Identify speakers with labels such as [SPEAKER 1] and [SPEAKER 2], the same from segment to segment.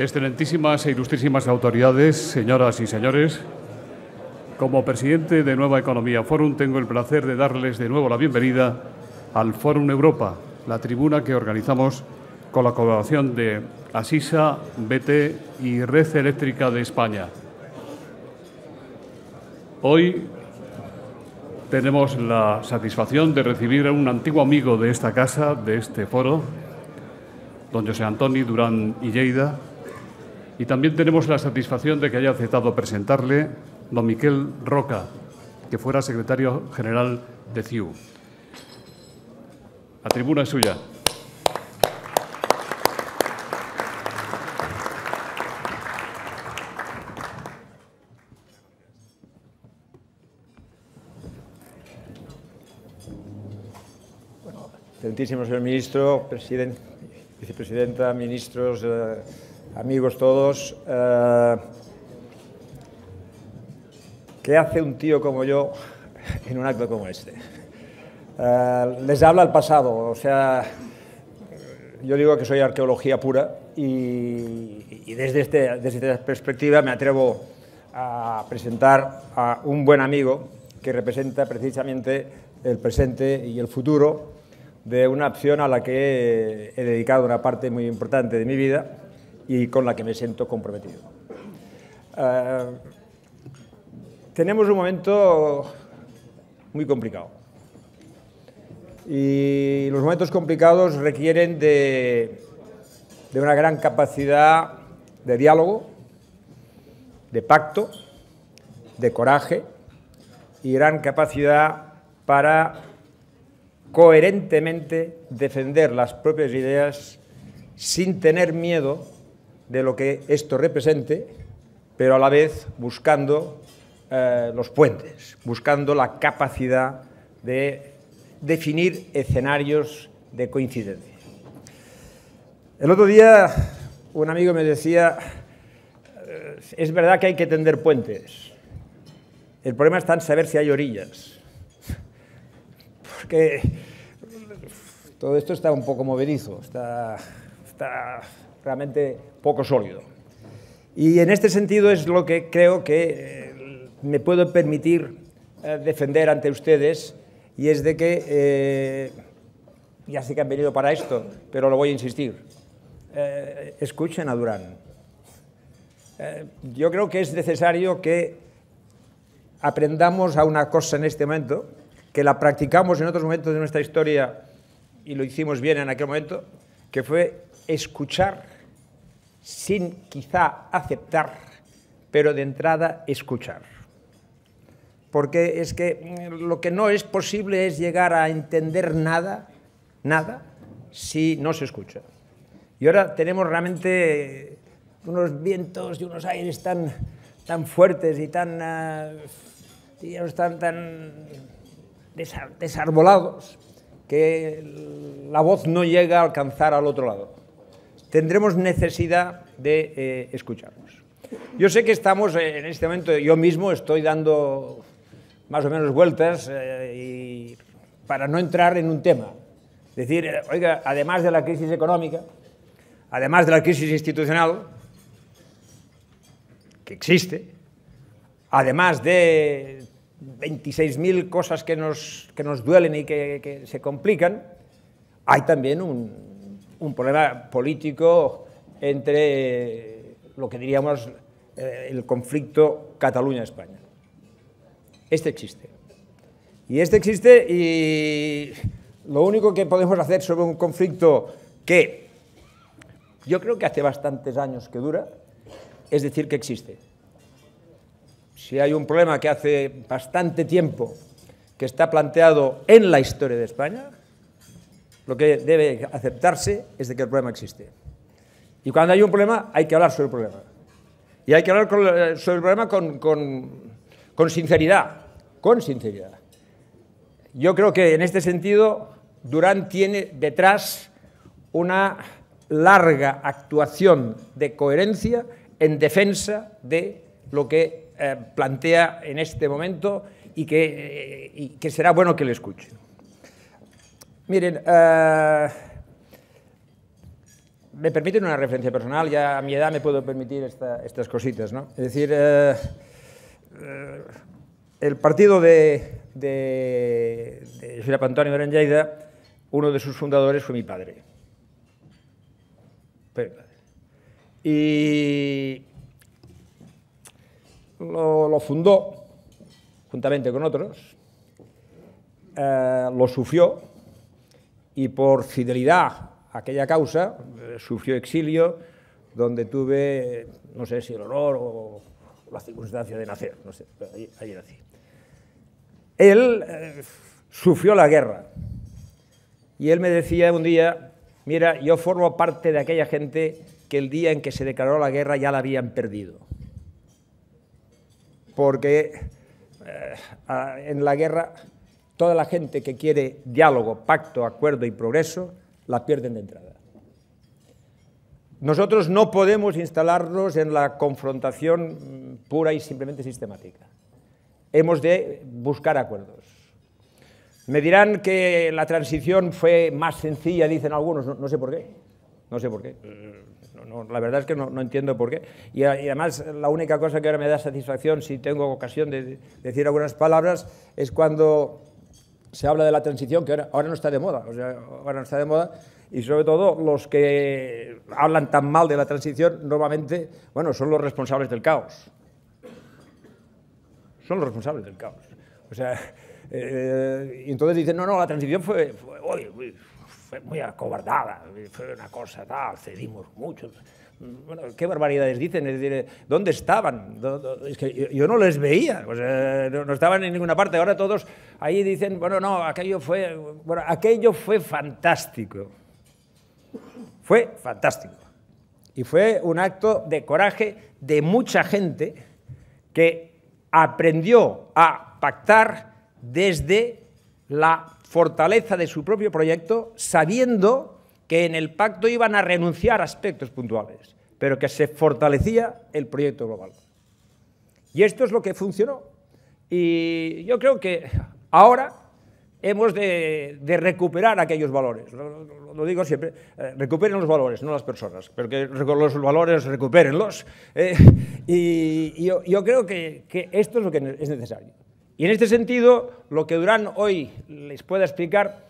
[SPEAKER 1] Excelentísimas e ilustrísimas autoridades, señoras y señores, como presidente de Nueva Economía Forum tengo el placer de darles de nuevo la bienvenida al Forum Europa, la tribuna que organizamos con la colaboración de Asisa, BT y Red Eléctrica de España. Hoy tenemos la satisfacción de recibir a un antiguo amigo de esta casa, de este foro, don José Antonio Durán Illeida. Y también tenemos la satisfacción de que haya aceptado presentarle don Miquel Roca, que fuera secretario general de CIU. La tribuna es suya.
[SPEAKER 2] señor ministro, vicepresidenta, ministros, eh, amigos todos. Eh, ¿Qué hace un tío como yo en un acto como este? Eh, les habla el pasado, o sea, yo digo que soy arqueología pura y, desde, este, desde esta perspectiva me atrevo a presentar a un buen amigo que representa precisamente el presente y el futuro de una opción a la que he dedicado una parte muy importante de mi vida y con la que me siento comprometido. Eh, tenemos un momento muy complicado. Y los momentos complicados requieren de, de una gran capacidad de diálogo, de pacto, de coraje y gran capacidad para coherentemente defender las propias ideas sin tener miedo de lo que esto represente, pero a la vez buscando eh, los puentes, buscando la capacidad de definir escenarios de coincidencia. El otro día un amigo me decía, eh, es verdad que hay que tender puentes, el problema está en saber si hay orillas, porque todo esto está un poco movedizo, está, está realmente poco sólido. Y en este sentido es lo que creo que eh, me puedo permitir eh, defender ante ustedes, y es de que, eh, ya sé que han venido para esto, pero lo voy a insistir, escuchen a Durán. yo creo que es necesario que aprendamos a una cosa en este momento, que la practicamos en otros momentos de nuestra historia y lo hicimos bien en aquel momento, que fue escuchar sin quizá aceptar, pero de entrada escuchar. Porque es que mm, lo que no es posible es llegar a entender nada, nada, si no se escucha. Y ahora tenemos realmente unos vientos y unos aires tan, tan fuertes y tan, ah, tan desarbolados que la voz no llega a alcanzar al otro lado tendremos necesidad de eh, escucharnos. Yo sé que estamos eh, en este momento, yo mismo estoy dando más o menos vueltas eh, y para no entrar en un tema. Es decir, oiga, además de la crisis económica, además de la crisis institucional, que existe, además de 26.000 cosas que nos, que nos duelen y que se complican, hay también un, un problema político entre eh, lo que diríamos eh, el conflicto Cataluña-España. Este existe. Y este existe y lo único que podemos hacer sobre un conflicto que yo creo que hace bastantes años que dura, es decir que existe. Si hay un problema que hace bastante tiempo que está planteado en la historia de España, lo que debe aceptarse es de que el problema existe. Y cuando hay un problema, hay que hablar sobre el problema. Y hay que hablar eh, sobre el problema con, sinceridad, con sinceridad. Yo creo que en este sentido Durán tiene detrás una larga actuación de coherencia en defensa de lo que eh, plantea en este momento y que, eh, y que será bueno que le escuche. Miren, eh, me permiten una referencia personal, ya a mi edad me puedo permitir estas cositas, ¿no? Es decir, eh, eh, el partido de, de, de Antonio uno de sus fundadores fue mi padre. Y lo, fundó juntamente con otros, lo sufrió, y por fidelidad a aquella causa eh, sufrió exilio donde tuve, no sé si el honor o la circunstancia de nacer, no sé, pero ahí nací. Él eh, sufrió la guerra y él me decía un día, mira, yo formo parte de aquella gente que el día en que se declaró la guerra ya la habían perdido. Porque eh, en la guerra Toda la gente que quiere diálogo, pacto, acuerdo y progreso, la pierden de entrada. Nosotros no podemos instalarnos en la confrontación mm, pura y simplemente sistemática. Hemos de buscar acuerdos. Me dirán que la transición fue más sencilla, dicen algunos, no, sé por qué. No sé por qué. Mm, la verdad es que no, entiendo por qué. Y, además la única cosa que ahora me da satisfacción, si tengo ocasión de decir algunas palabras, es cuando se habla de la transición, que ahora, no está de moda, o sea, no está de moda, y sobre todo los que hablan tan mal de la transición normalmente, bueno, son los responsables del caos. Son los responsables del caos. O sea, eh, eh, y entonces dicen, no, no, la transición fue, fue muy acobardada, fue una cosa tal, cedimos mucho bueno, qué barbaridades dicen, es decir, ¿dónde estaban? Es yo no les veía, no estaban en ninguna parte. Ahora todos ahí dicen, bueno, no, aquello fue, bueno, aquello fue fantástico. Fue fantástico. Y fue un acto de coraje de mucha gente que aprendió a pactar desde la fortaleza de su propio proyecto, sabiendo que en el pacto iban a renunciar a aspectos puntuales, pero que se fortalecía el proyecto global. Y esto es lo que funcionó. Y yo creo que ahora hemos de, recuperar aquellos valores. Lo, digo siempre, eh, recuperen los valores, no las personas, pero que los valores recupérenlos. Eh, y, yo, creo que, que esto es lo que es necesario. Y en este sentido, lo que Durán hoy les pueda explicar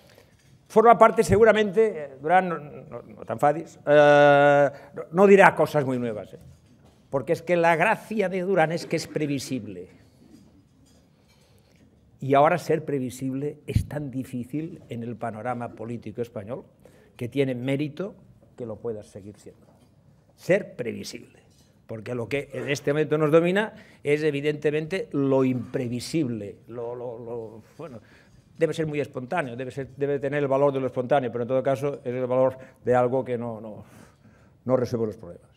[SPEAKER 2] forma parte seguramente, eh, Durán, no, tan fadis, eh, no dirá cosas muy nuevas, eh, porque es que la gracia de Durán es que es previsible. Y ahora ser previsible es tan difícil en el panorama político español que tiene mérito que lo puedas seguir siendo. Ser previsible, porque lo que en este momento nos domina es evidentemente lo imprevisible, lo, lo bueno, debe ser muy espontáneo, debe, debe tener el valor de lo espontáneo, pero en todo caso es el valor de algo que no, resuelve los problemas.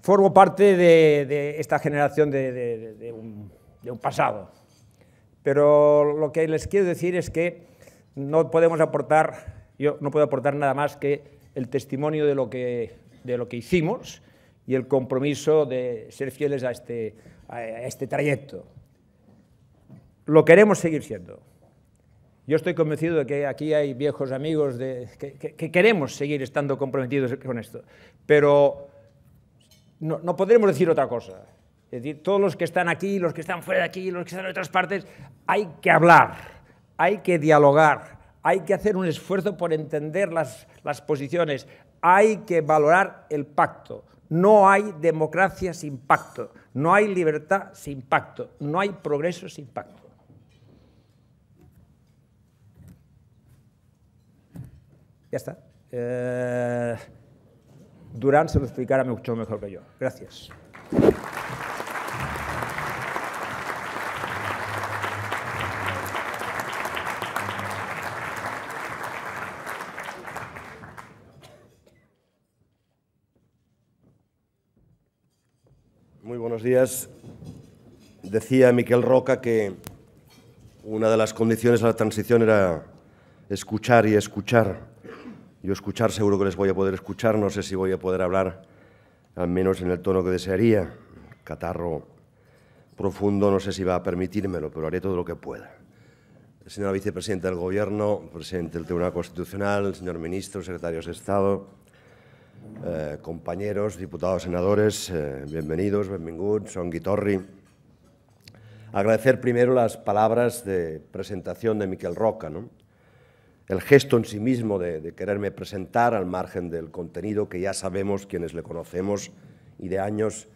[SPEAKER 2] Formo parte de, esta generación de, un, pasado, pero lo que les quiero decir es que no podemos aportar, yo no puedo aportar nada más que el testimonio de lo que, de lo que hicimos y el compromiso de ser fieles a este, a este trayecto lo queremos seguir siendo. Yo estoy convencido de que aquí hay viejos amigos de, que, queremos seguir estando comprometidos con esto, pero no, podremos decir otra cosa. Es decir, todos los que están aquí, los que están fuera de aquí, los que están en otras partes, hay que hablar, hay que dialogar, hay que hacer un esfuerzo por entender las, las posiciones, hay que valorar el pacto. No hay democracia sin pacto, no hay libertad sin pacto, no hay progreso sin pacto. Ya está. Eh, Durán se lo explicará mucho mejor que yo. Gracias.
[SPEAKER 3] Muy buenos días. Decía Miquel Roca que una de las condiciones de la transición era escuchar y escuchar. Yo escuchar seguro que les voy a poder escuchar, no sé si voy a poder hablar, al menos en el tono que desearía. Catarro profundo, no sé si va a permitírmelo, pero haré todo lo que pueda. Señora vicepresidenta del Gobierno, presidente del Tribunal Constitucional, señor ministro, secretarios de Estado, eh, compañeros, diputados, senadores, eh, bienvenidos, bienvenidos, son Guitorri. Agradecer primero las palabras de presentación de Miquel Roca, ¿no? el gesto en sí mismo de, quererme presentar al margen del contenido que ya sabemos quienes le conocemos y de años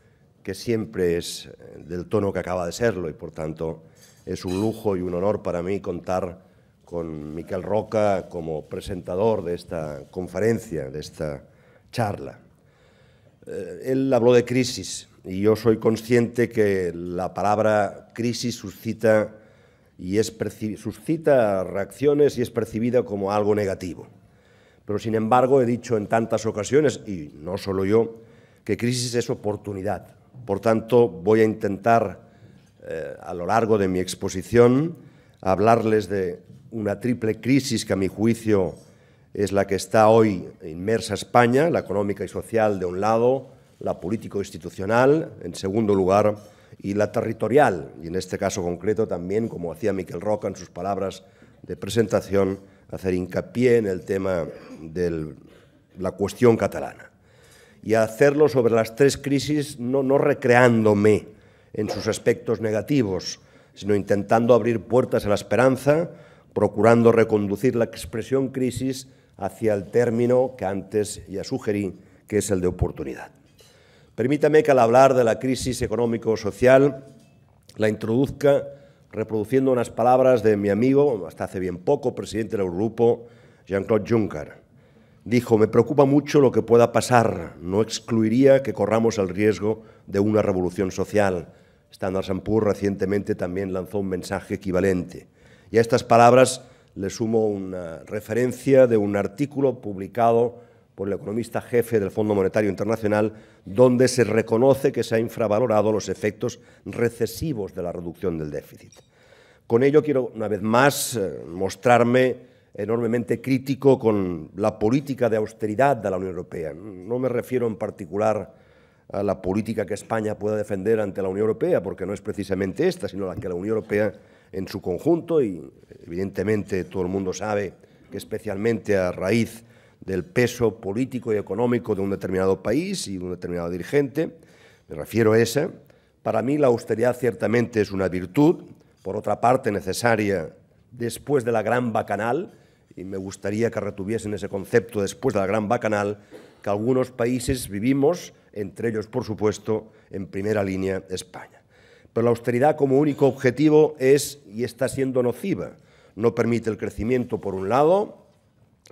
[SPEAKER 3] que siempre es eh, del tono que acaba de serlo y por tanto es un lujo y un honor para mí contar con Miquel Roca como presentador de esta conferencia, de esta charla. Eh, él habló de crisis y yo soy consciente que la palabra crisis suscita y es suscita reacciones y es percibida como algo negativo. Pero sin embargo, he dicho en tantas ocasiones, y no solo yo, que crisis es oportunidad. Por tanto, voy a intentar eh, a lo largo de mi exposición hablarles de una triple crisis que a mi juicio es la que está hoy inmersa España, la económica y social de un lado, la político-institucional, en segundo lugar, y la territorial, y en este caso concreto también, como hacía Miquel Roca en sus palabras de presentación, hacer hincapié en el tema de la cuestión catalana. Y hacerlo sobre las tres crisis, no, no recreándome en sus aspectos negativos, sino intentando abrir puertas a la esperanza, procurando reconducir la expresión crisis hacia el término que antes ya sugerí, que es el de oportunidad. Permítame que al hablar de la crisis económico-social la introduzca reproduciendo unas palabras de mi amigo, hasta hace bien poco, presidente del grupo, Jean-Claude Juncker. Dijo, me preocupa mucho lo que pueda pasar, no excluiría que corramos el riesgo de una revolución social. Standard Poor's recientemente también lanzó un mensaje equivalente. Y a estas palabras le sumo una referencia de un artículo publicado por el economista jefe del Fondo Monetario Internacional donde se reconoce que se han infravalorado los efectos recesivos de la reducción del déficit. Con ello quiero, una vez más, eh, mostrarme enormemente crítico con la política de austeridad de la Unión Europea. No me refiero en particular a la política que España pueda defender ante la Unión Europea, porque no es precisamente esta, sino la que la Unión Europea en su conjunto, y evidentemente todo el mundo sabe que especialmente a raíz del peso político y económico de un determinado país y de un determinado dirigente, me refiero a esa, para mí la austeridad ciertamente es una virtud, por otra parte necesaria después de la gran bacanal, y me gustaría que retuviesen ese concepto después de la gran bacanal, que algunos países vivimos, entre ellos, por supuesto, en primera línea España. Pero la austeridad como único objetivo es y está siendo nociva. No permite el crecimiento, por un lado,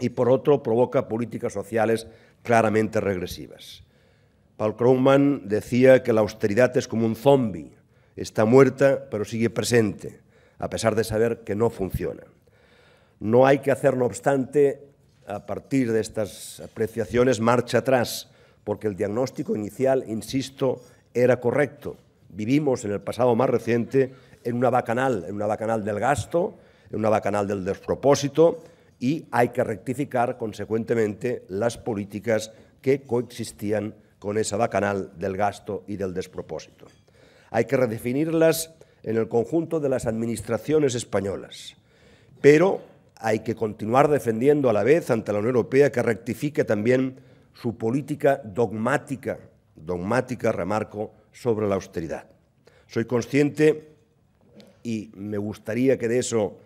[SPEAKER 3] y por otro provoca políticas sociales claramente regresivas. Paul Krugman decía que la austeridad es como un zombi, está muerta pero sigue presente, a pesar de saber que no funciona. No hay que hacer, no obstante, a partir de estas apreciaciones, marcha atrás, porque el diagnóstico inicial, insisto, era correcto. Vivimos en el pasado más reciente en una bacanal, en una bacanal del gasto, en una bacanal del despropósito, y hay que rectificar, consecuentemente, las políticas que coexistían con esa bacanal del gasto y del despropósito. Hay que redefinirlas en el conjunto de las administraciones españolas, pero hay que continuar defendiendo a la vez ante la Unión Europea que rectifique también su política dogmática, dogmática, remarco, sobre la austeridad. Soy consciente y me gustaría que de eso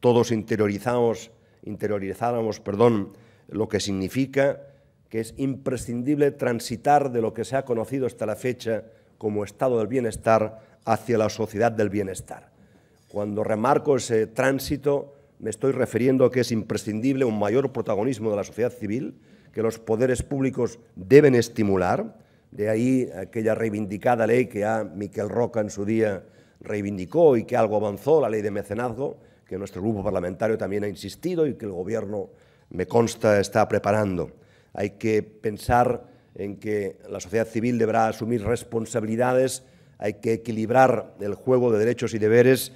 [SPEAKER 3] todos interiorizamos interiorizáramos, perdón, lo que significa que es imprescindible transitar de lo que se ha conocido hasta la fecha como estado del bienestar hacia la sociedad del bienestar. Cuando remarco ese tránsito, me estoy refiriendo a que es imprescindible un mayor protagonismo de la sociedad civil, que los poderes públicos deben estimular, de ahí aquella reivindicada ley que a Miquel Roca en su día reivindicó y que algo avanzó, la ley de mecenazgo, que nuestro grupo parlamentario también ha insistido y que el Gobierno, me consta, está preparando. Hay que pensar en que la sociedad civil deberá asumir responsabilidades, hay que equilibrar el juego de derechos y deberes.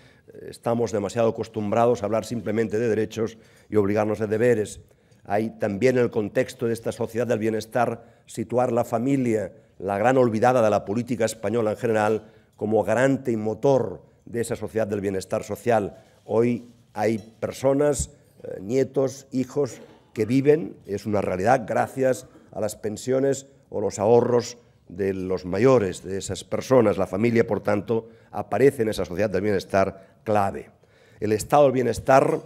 [SPEAKER 3] Estamos demasiado acostumbrados a hablar simplemente de derechos y obligarnos a deberes. Hay también en el contexto de esta sociedad del bienestar situar la familia, la gran olvidada de la política española en general, como garante y motor de esa sociedad del bienestar social. Hoy hay personas, eh, nietos, hijos, que viven, es una realidad, gracias a las pensiones o los ahorros de los mayores, de esas personas. La familia, por tanto, aparece en esa sociedad del bienestar clave. El estado del bienestar,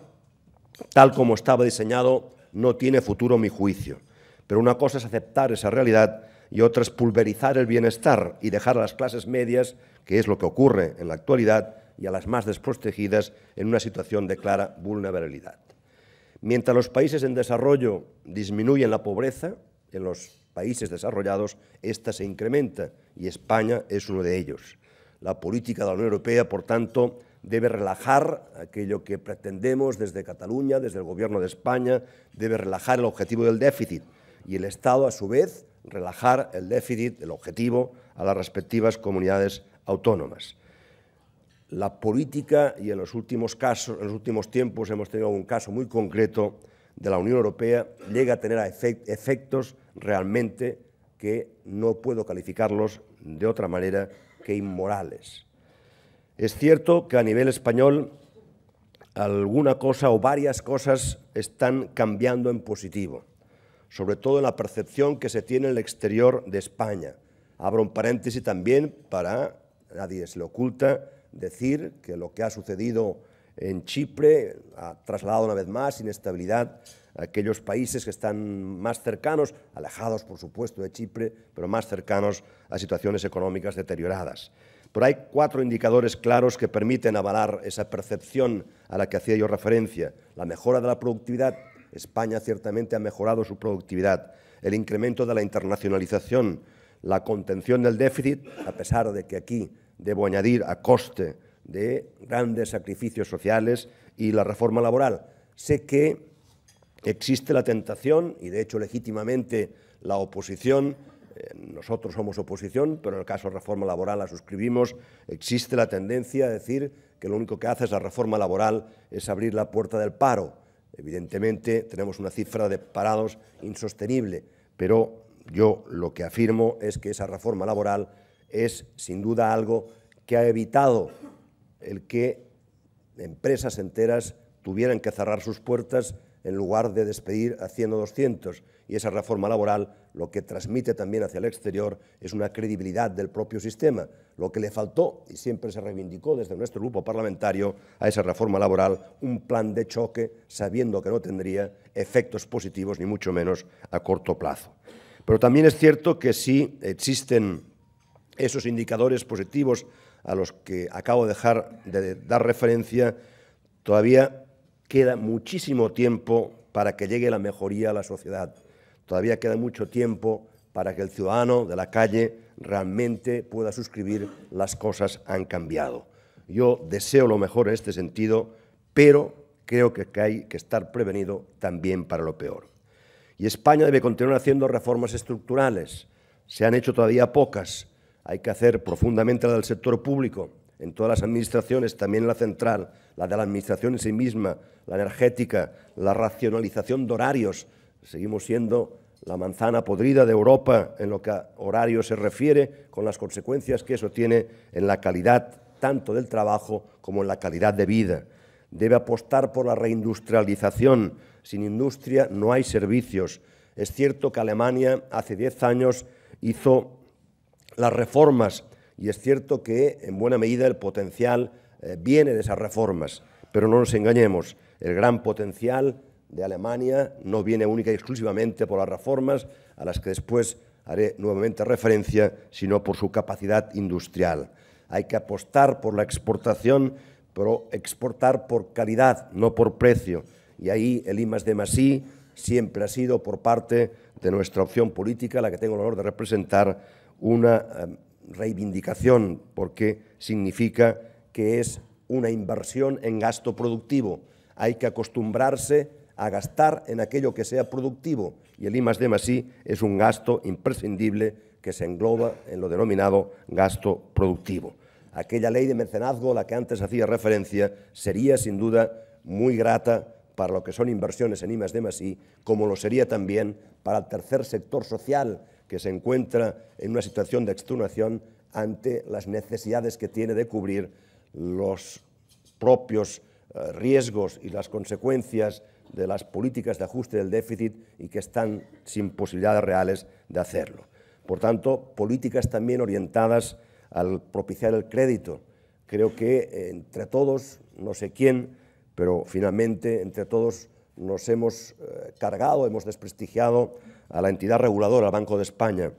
[SPEAKER 3] tal como estaba diseñado, no tiene futuro, mi juicio. Pero una cosa es aceptar esa realidad y otra es pulverizar el bienestar y dejar a las clases medias, que es lo que ocurre en la actualidad, y a las más desprotegidas en una situación de clara vulnerabilidad. Mientras los países en desarrollo disminuyen la pobreza, en los países desarrollados esta se incrementa y España es uno de ellos. La política de la Unión Europea, por tanto, debe relajar aquello que pretendemos desde Cataluña, desde el Gobierno de España, debe relajar el objetivo del déficit y el Estado, a su vez, relajar el déficit, el objetivo, a las respectivas comunidades autónomas la política, y en los últimos casos, los últimos tiempos hemos tenido un caso muy concreto de la Unión Europea, llega a tener efectos realmente que no puedo calificarlos de otra manera que inmorales. Es cierto que a nivel español alguna cosa o varias cosas están cambiando en positivo, sobre todo en la percepción que se tiene en el exterior de España. Abro un paréntesis también para, nadie se le oculta, decir que lo que ha sucedido en Chipre ha trasladado una vez más inestabilidad a aquellos países que están más cercanos, alejados por supuesto de Chipre, pero más cercanos a situaciones económicas deterioradas. Pero hay cuatro indicadores claros que permiten avalar esa percepción a la que hacía yo referencia. La mejora de la productividad, España ciertamente ha mejorado su productividad, el incremento de la internacionalización, la contención del déficit, a pesar de que aquí debo añadir, a coste de grandes sacrificios sociales y la reforma laboral. Sé que existe la tentación, y de hecho legítimamente la oposición, eh, nosotros somos oposición, pero en el caso de la reforma laboral la suscribimos, existe la tendencia a decir que lo único que hace es la reforma laboral es abrir la puerta del paro. Evidentemente tenemos una cifra de parados insostenible, pero yo lo que afirmo es que esa reforma laboral es sin duda algo que ha evitado el que empresas enteras tuvieran que cerrar sus puertas en lugar de despedir a 100 o 200. Y esa reforma laboral lo que transmite también hacia el exterior es una credibilidad del propio sistema. Lo que le faltó, y siempre se reivindicó desde nuestro grupo parlamentario, a esa reforma laboral, un plan de choque sabiendo que no tendría efectos positivos, ni mucho menos a corto plazo. Pero también es cierto que sí existen esos indicadores positivos a los que acabo de, dejar, de dar referencia, todavía queda muchísimo tiempo para que llegue la mejoría a la sociedad. Todavía queda mucho tiempo para que el ciudadano de la calle realmente pueda suscribir las cosas han cambiado. Yo deseo lo mejor en este sentido, pero creo que hay que estar prevenido también para lo peor. Y España debe continuar haciendo reformas estructurales. Se han hecho todavía pocas hay que hacer profundamente la del sector público, en todas las administraciones, también la central, la de la administración en sí misma, la energética, la racionalización de horarios. Seguimos siendo la manzana podrida de Europa en lo que a horario se refiere, con las consecuencias que eso tiene en la calidad tanto del trabajo como en la calidad de vida. Debe apostar por la reindustrialización. Sin industria no hay servicios. Es cierto que Alemania hace 10 años hizo las reformas, y es cierto que en buena medida el potencial eh, viene de esas reformas, pero no nos engañemos, el gran potencial de Alemania no viene única y exclusivamente por las reformas, a las que después haré nuevamente referencia, sino por su capacidad industrial. Hay que apostar por la exportación, pero exportar por calidad, no por precio. Y ahí el I más de Masí siempre ha sido por parte de nuestra opción política, la que tengo el honor de representar, una em, reivindicación porque significa que es una inversión en gasto productivo. Hay que acostumbrarse a gastar en aquello que sea productivo y el I más I es un gasto imprescindible que se engloba en lo denominado gasto productivo. Aquella ley de mecenazgo a la que antes hacía referencia sería sin duda muy grata para lo que son inversiones en I más I, como lo sería también para el tercer sector social que se encuentra en una situación de extenuación ante las necesidades que tiene de cubrir los propios eh, riesgos y las consecuencias de las políticas de ajuste del déficit y que están sin posibilidades reales de hacerlo. Por tanto, políticas también orientadas al propiciar el crédito. Creo que eh, entre todos, no sé quién, pero finalmente entre todos nos hemos eh, cargado, hemos desprestigiado a la entidad reguladora, al Banco de España.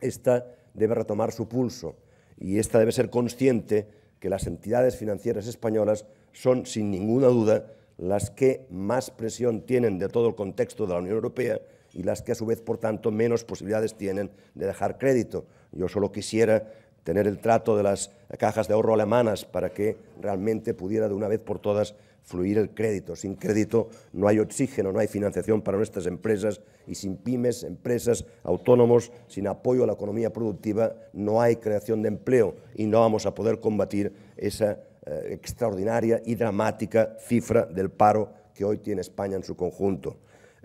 [SPEAKER 3] Esta debe retomar su pulso y esta debe ser consciente que las entidades financieras españolas son, sin ninguna duda, las que más presión tienen de todo el contexto de la Unión Europea y las que a su vez, por tanto, menos posibilidades tienen de dejar crédito. Yo solo quisiera tener el trato de las cajas de ahorro alemanas para que realmente pudiera de una vez por todas fluir el crédito. Sin crédito no hay oxígeno, no hay financiación para nuestras empresas y sin pymes, empresas, autónomos, sin apoyo a la economía productiva no hay creación de empleo y no vamos a poder combatir esa eh, extraordinaria y dramática cifra del paro que hoy tiene España en su conjunto.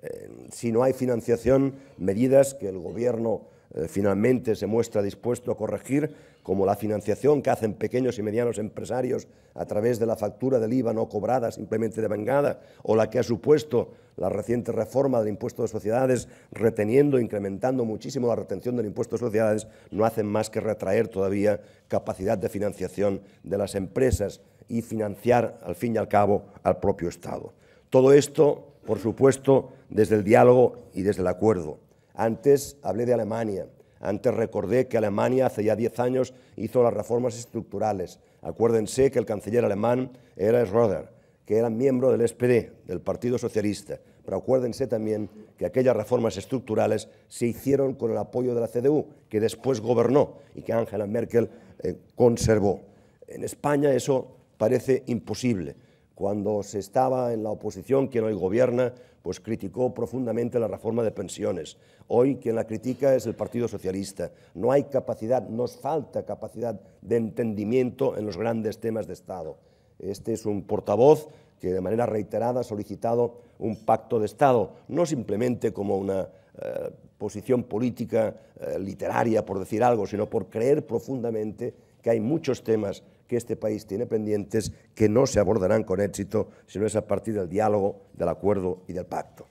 [SPEAKER 3] Eh, si no hay financiación, medidas que el Gobierno eh, finalmente se muestra dispuesto a corregir, como la financiación que hacen pequeños y medianos empresarios a través de la factura del IVA no cobrada, simplemente devengada, o la que ha supuesto la reciente reforma del impuesto de sociedades, reteniendo, incrementando muchísimo la retención del impuesto de sociedades, no hacen más que retraer todavía capacidad de financiación de las empresas y financiar, al fin y al cabo, al propio Estado. Todo esto, por supuesto, desde el diálogo y desde el acuerdo antes hablé de Alemania. Antes recordé que Alemania hace ya 10 años hizo las reformas estructurales. Acuérdense que el canciller alemán era Schröder, que era miembro del SPD, del Partido Socialista. Pero acuérdense también que aquellas reformas estructurales se hicieron con el apoyo de la CDU, que después gobernó y que Angela Merkel eh, conservó. En España eso parece imposible. Cuando se estaba en la oposición, quien hoy gobierna, pues criticó profundamente la reforma de pensiones. Hoy quien la critica es el Partido Socialista. No hay capacidad, nos falta capacidad de entendimiento en los grandes temas de Estado. Este es un portavoz que de manera reiterada ha solicitado un pacto de Estado, no simplemente como una eh, posición política eh, literaria, por decir algo, sino por creer profundamente que hay muchos temas que este país tiene pendientes que no se abordarán con éxito si no es a partir del diálogo, del acuerdo y del pacto.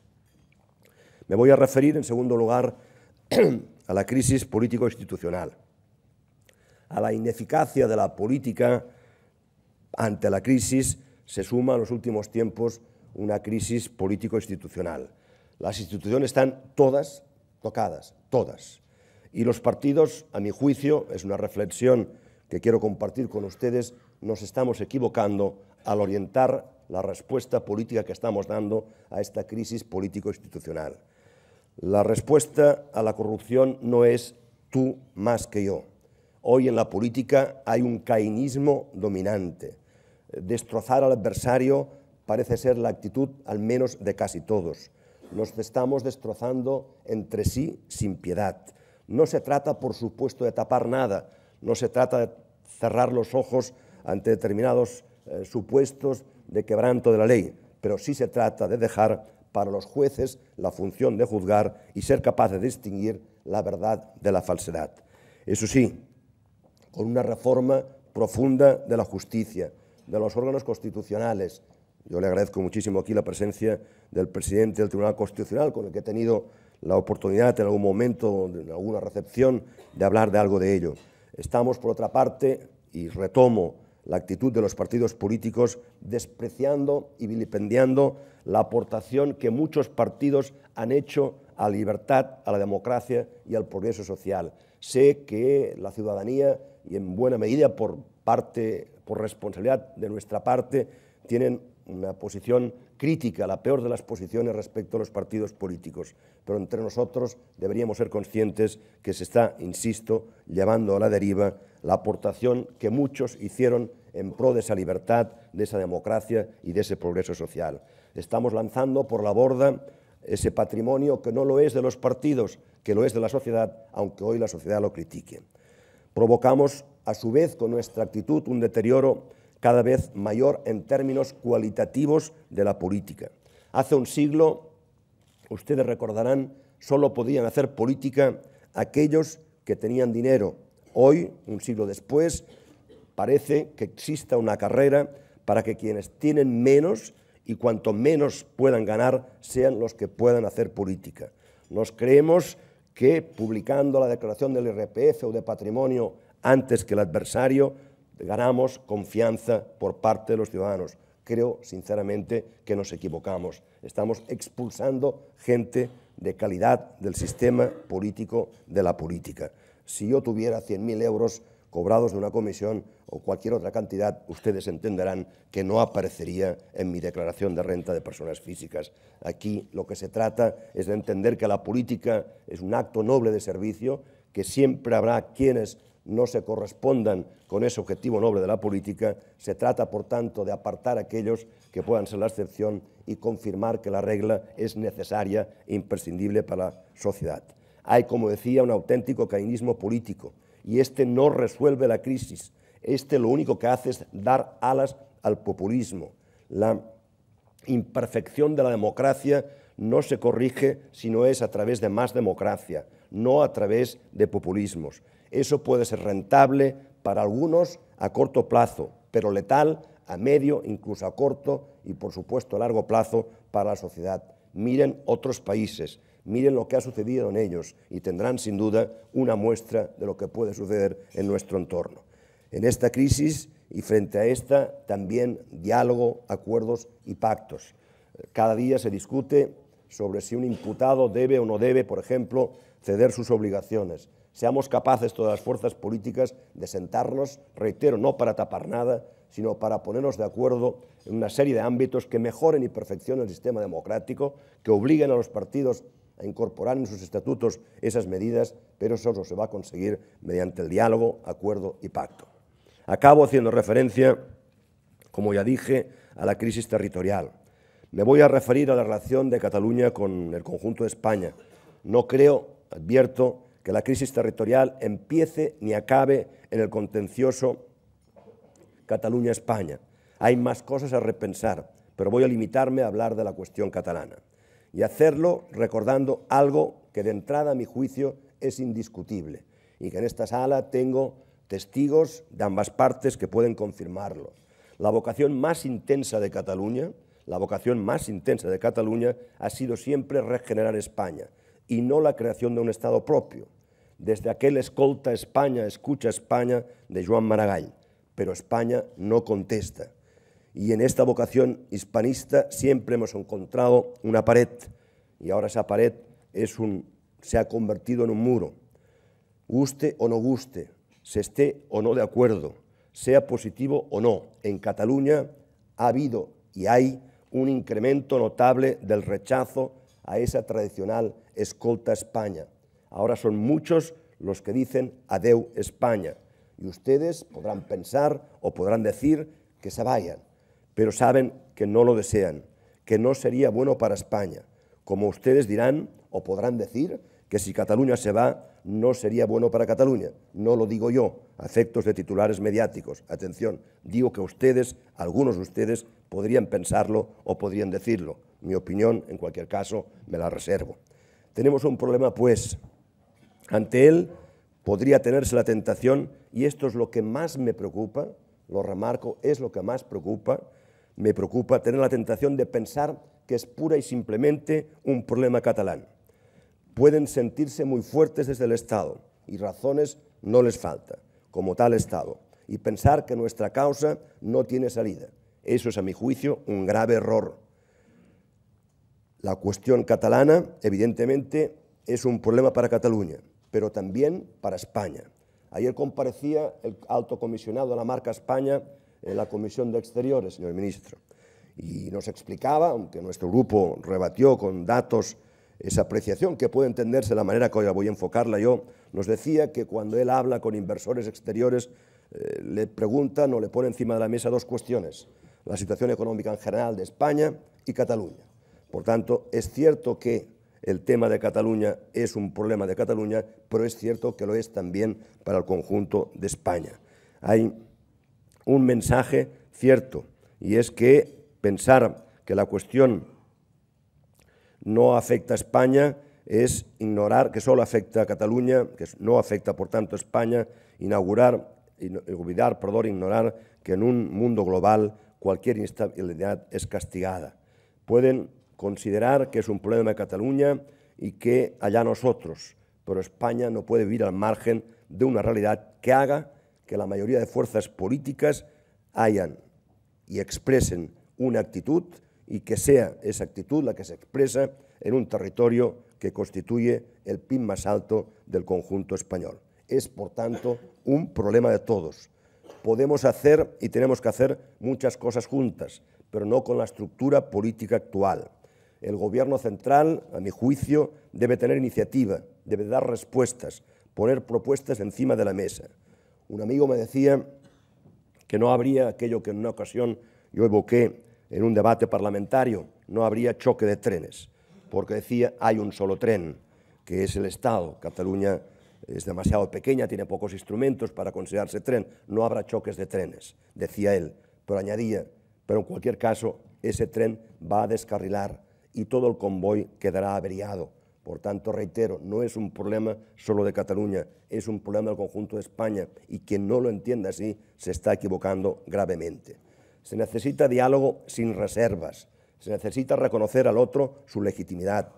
[SPEAKER 3] Me voy a referir, en segundo lugar, a la crisis político-institucional, a la ineficacia de la política ante la crisis se suma en los últimos tiempos una crisis político-institucional. Las instituciones están todas tocadas, todas. Y los partidos, a mi juicio, es una reflexión que quiero compartir con ustedes, nos estamos equivocando al orientar la respuesta política que estamos dando a esta crisis político-institucional. La respuesta a la corrupción no es tú más que yo. Hoy en la política hay un cainismo dominante. Destrozar al adversario parece ser la actitud, al menos de casi todos. Nos estamos destrozando entre sí sin piedad. No se trata, por supuesto, de tapar nada, no se trata cerrar los ojos ante determinados eh, supuestos de quebranto de la ley, pero sí se trata de dejar para los jueces la función de juzgar y ser capaz de distinguir la verdad de la falsedad. Eso sí, con una reforma profunda de la justicia, de los órganos constitucionales. Yo le agradezco muchísimo aquí la presencia del presidente del Tribunal Constitucional, con el que he tenido la oportunidad en algún momento, en alguna recepción, de hablar de algo de ello. Estamos, por otra parte, y retomo la actitud de los partidos políticos, despreciando y vilipendiando la aportación que muchos partidos han hecho a la libertad, a la democracia y al progreso social. Sé que la ciudadanía, y en buena medida por parte, por responsabilidad de nuestra parte, tienen una posición crítica, la peor de las posiciones respecto a los partidos políticos, pero entre nosotros deberíamos ser conscientes que se está, insisto, llevando a la deriva la aportación que muchos hicieron en pro de esa libertad, de esa democracia y de ese progreso social. Estamos lanzando por la borda ese patrimonio que no lo es de los partidos, que lo es de la sociedad, aunque hoy la sociedad lo critique. Provocamos, a su vez, con nuestra actitud un deterioro cada vez mayor en términos cualitativos de la política. Hace un siglo, ustedes recordarán, solo podían hacer política aquellos que tenían dinero. Hoy, un siglo después, parece que exista una carrera para que quienes tienen menos y cuanto menos puedan ganar sean los que puedan hacer política. Nos creemos que publicando la declaración del IRPF o de patrimonio antes que el adversario ganamos confianza por parte de los ciudadanos. Creo sinceramente que nos equivocamos. Estamos expulsando gente de calidad del sistema político de la política. Si yo tuviera 100.000 euros cobrados de una comisión o cualquier otra cantidad, ustedes entenderán que no aparecería en mi declaración de renta de personas físicas. Aquí lo que se trata es de entender que la política es un acto noble de servicio, que siempre habrá quienes no se correspondan con ese objetivo noble de la política. Se trata, por tanto, de apartar a aquellos que puedan ser la excepción y confirmar que la regla es necesaria e imprescindible para la sociedad. Hay, como decía, un auténtico caínismo político y este no resuelve la crisis. Este lo único que hace es dar alas al populismo. La imperfección de la democracia no se corrige si no es a través de más democracia, no a través de populismos. Eso puede ser rentable para algunos a corto plazo, pero letal a medio, incluso a corto y por supuesto a largo plazo para la sociedad. Miren otros países, miren lo que ha sucedido en ellos y tendrán sin duda una muestra de lo que puede suceder en nuestro entorno. En esta crisis y frente a esta también diálogo, acuerdos y pactos. Cada día se discute sobre si un imputado debe o no debe, por ejemplo, ceder sus obligaciones seamos capaces todas las fuerzas políticas de sentarnos, reitero, no para tapar nada, sino para ponernos de acuerdo en una serie de ámbitos que mejoren y perfeccionen el sistema democrático, que obliguen a los partidos a incorporar en sus estatutos esas medidas, pero eso solo se va a conseguir mediante el diálogo, acuerdo y pacto. Acabo haciendo referencia, como ya dije, a la crisis territorial. Me voy a referir a la relación de Cataluña con el conjunto de España. No creo, advierto, que la crisis territorial empiece ni acabe en el contencioso Cataluña-España. Hay más cosas a repensar, pero voy a limitarme a hablar de la cuestión catalana y hacerlo recordando algo que de entrada a mi juicio es indiscutible y que en esta sala tengo testigos de ambas partes que pueden confirmarlo. La vocación más intensa de Cataluña, la vocación más intensa de Cataluña ha sido siempre regenerar España y no la creación de un Estado propio desde aquel escolta España, escucha España de Joan Maragall, pero España no contesta. Y en esta vocación hispanista siempre hemos encontrado una pared, y ahora esa pared se ha convertido en un muro. Guste o no guste, se esté o no de acuerdo, sea positivo o no, en Cataluña ha habido y hay un incremento notable del rechazo a esa tradicional escolta España Ahora son muchos los que dicen adeu España. Y ustedes podrán pensar o podrán decir que se vayan, pero saben que no lo desean, que no sería bueno para España. Como ustedes dirán o podrán decir que si Cataluña se va, no sería bueno para Cataluña. No lo digo yo, afectos de titulares mediáticos. Atención, digo que ustedes, algunos de ustedes, podrían pensarlo o podrían decirlo. Mi opinión, en cualquier caso, me la reservo. Tenemos un problema, pues, ante él podría tenerse la tentación, y esto es lo que más me preocupa, lo remarco, es lo que más preocupa, me preocupa tener la tentación de pensar que es pura y simplemente un problema catalán. Pueden sentirse muy fuertes desde el Estado y razones no les falta, como tal Estado, y pensar que nuestra causa no tiene salida. Eso es, a mi juicio, un grave error. La cuestión catalana, evidentemente, es un problema para Cataluña pero también para España. Ayer comparecía el alto comisionado de la marca España en la Comisión de Exteriores, señor ministro, y nos explicaba, aunque nuestro grupo rebatió con datos esa apreciación, que puede entenderse de la manera que hoy voy a enfocarla yo, nos decía que cuando él habla con inversores exteriores eh, le preguntan o le pone encima de la mesa dos cuestiones, la situación económica en general de España y Cataluña. Por tanto, es cierto que el tema de Cataluña es un problema de Cataluña, pero es cierto que lo es también para el conjunto de España. Hay un mensaje cierto y es que pensar que la cuestión no afecta a España es ignorar que solo afecta a Cataluña, que no afecta por tanto a España, inaugurar, olvidar, perdón, ignorar que en un mundo global cualquier instabilidad es castigada. Pueden considerar que es un problema de Cataluña y que allá nosotros, pero España no puede vivir al margen de una realidad que haga que la mayoría de fuerzas políticas hayan y expresen una actitud y que sea esa actitud la que se expresa en un territorio que constituye el PIB más alto del conjunto español. Es, por tanto, un problema de todos. Podemos hacer y tenemos que hacer muchas cosas juntas, pero no con la estructura política actual el gobierno central, a mi juicio, debe tener iniciativa, debe dar respuestas, poner propuestas encima de la mesa. Un amigo me decía que no habría aquello que en una ocasión yo evoqué en un debate parlamentario, no habría choque de trenes, porque decía hay un solo tren, que es el Estado. Cataluña es demasiado pequeña, tiene pocos instrumentos para considerarse tren, no habrá choques de trenes, decía él, pero añadía, pero en cualquier caso ese tren va a descarrilar y todo el convoy quedará averiado. Por tanto, reitero, no es un problema solo de Cataluña, es un problema del conjunto de España y quien no lo entienda así se está equivocando gravemente. Se necesita diálogo sin reservas, se necesita reconocer al otro su legitimidad,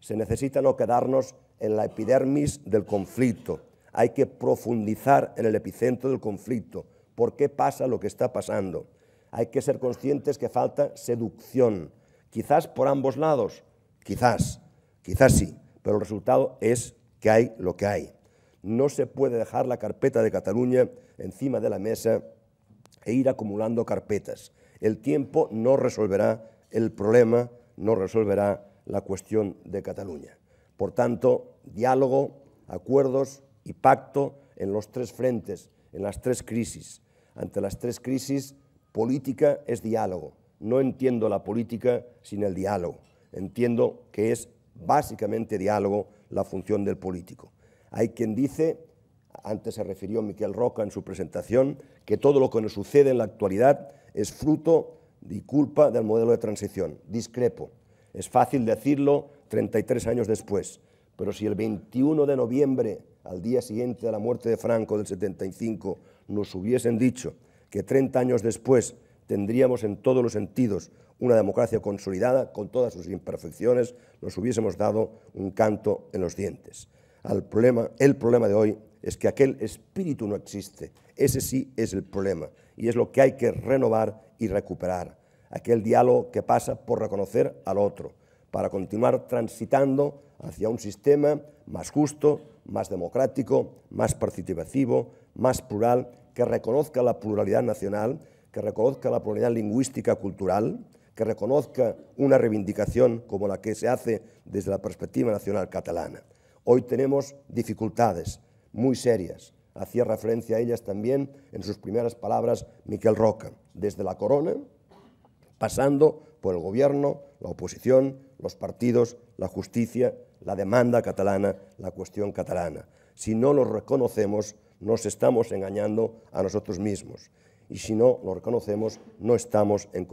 [SPEAKER 3] se necesita no quedarnos en la epidermis del conflicto, hay que profundizar en el epicentro del conflicto, por qué pasa lo que está pasando. Hay que ser conscientes que falta seducción, Quizás por ambos lados, quizás, quizás sí, pero el resultado es que hay lo que hay. No se puede dejar la carpeta de Cataluña encima de la mesa e ir acumulando carpetas. El tiempo no resolverá el problema, no resolverá la cuestión de Cataluña. Por tanto, diálogo, acuerdos y pacto en los tres frentes, en las tres crisis. Ante las tres crisis, política es diálogo, no entiendo la política sin el diálogo. Entiendo que es básicamente diálogo la función del político. Hay quien dice, antes se refirió Miquel Roca en su presentación, que todo lo que nos sucede en la actualidad es fruto y culpa del modelo de transición. Discrepo. Es fácil decirlo 33 años después, pero si el 21 de noviembre, al día siguiente de la muerte de Franco del 75, nos hubiesen dicho que 30 años después tendríamos en todos los sentidos una democracia consolidada con todas sus imperfecciones, nos hubiésemos dado un canto en los dientes. Al problema, el problema de hoy es que aquel espíritu no existe. Ese sí es el problema y es lo que hay que renovar y recuperar. Aquel diálogo que pasa por reconocer al otro, para continuar transitando hacia un sistema más justo, más democrático, más participativo, más plural, que reconozca la pluralidad nacional que reconozca la pluralidad lingüística cultural, que reconozca una reivindicación como la que se hace desde la perspectiva nacional catalana. Hoy tenemos dificultades muy serias. Hacía referencia a ellas también en sus primeras palabras Miquel Roca, desde la corona, pasando por el gobierno, la oposición, los partidos, la justicia, la demanda catalana, la cuestión catalana. Si no los reconocemos, nos estamos engañando a nosotros mismos y si no lo reconocemos, no estamos en,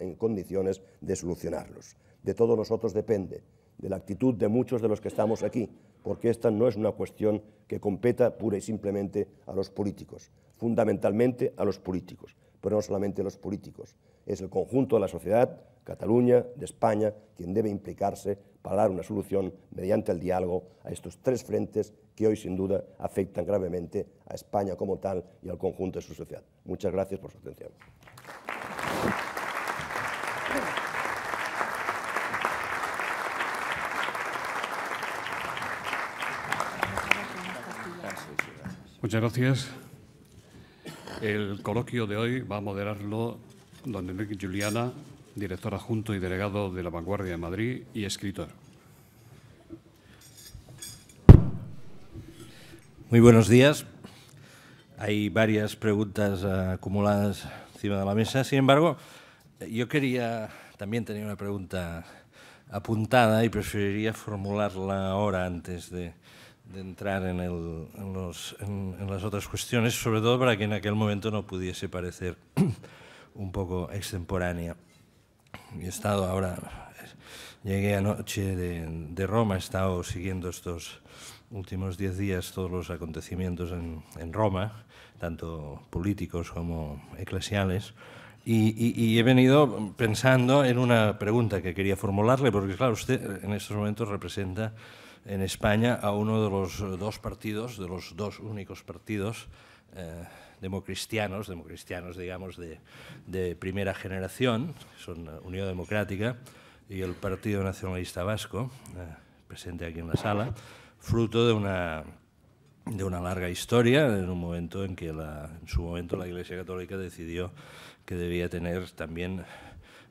[SPEAKER 3] en condiciones de solucionarlos. De todos nosotros depende, de la actitud de muchos de los que estamos aquí, porque esta no es una cuestión que competa pura y simplemente a los políticos, fundamentalmente a los políticos pero no solamente los políticos. Es el conjunto de la sociedad, Cataluña, de España, quien debe implicarse para dar una solución mediante el diálogo a estos tres frentes que hoy sin duda afectan gravemente a España como tal y al conjunto de su sociedad. Muchas gracias por su atención.
[SPEAKER 1] Muchas gracias. El coloquio de hoy va a moderarlo don Enrique Juliana, director adjunto y delegado de La Vanguardia de Madrid y escritor.
[SPEAKER 4] Muy buenos días. Hay varias preguntas acumuladas encima de la mesa. Sin embargo, yo quería, también tener una pregunta apuntada y preferiría formularla ahora antes de, de entrar en, las otras cuestiones, sobre todo para que en aquel momento no pudiese parecer un poco extemporánea. He estado ahora, llegué anoche de, de Roma, he estado siguiendo estos últimos diez días todos los acontecimientos en, Roma, tanto políticos como eclesiales y, he venido pensando en una pregunta que quería formularle, porque claro, usted eh, en estos momentos representa en España a uno de los dos partidos, de los dos únicos partidos eh, democristianos, democristianos digamos de, primera generación, son eh, Unión Democrática y el Partido Nacionalista Vasco, presente aquí en la sala, fruto de una de una larga historia, en un momento en que la, en su momento la Iglesia Católica decidió que debía tener también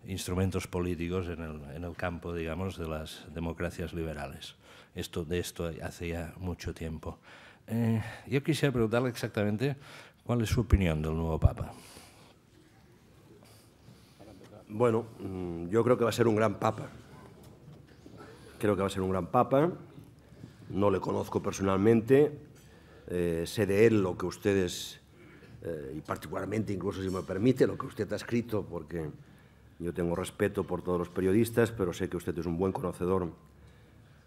[SPEAKER 4] instrumentos políticos en el, en el campo, digamos, de las democracias liberales. Esto, de esto hacía mucho tiempo. Eh, yo quisiera preguntarle exactamente cuál es su opinión del nuevo Papa.
[SPEAKER 3] Bueno, mm, yo creo que va a ser un gran Papa. Creo que va a ser un gran Papa. No le conozco personalmente. Eh, sé de él lo que ustedes eh, y particularmente, incluso si me permite, lo que usted ha escrito, porque yo tengo respeto por todos los periodistas, pero sé que usted es un buen conocedor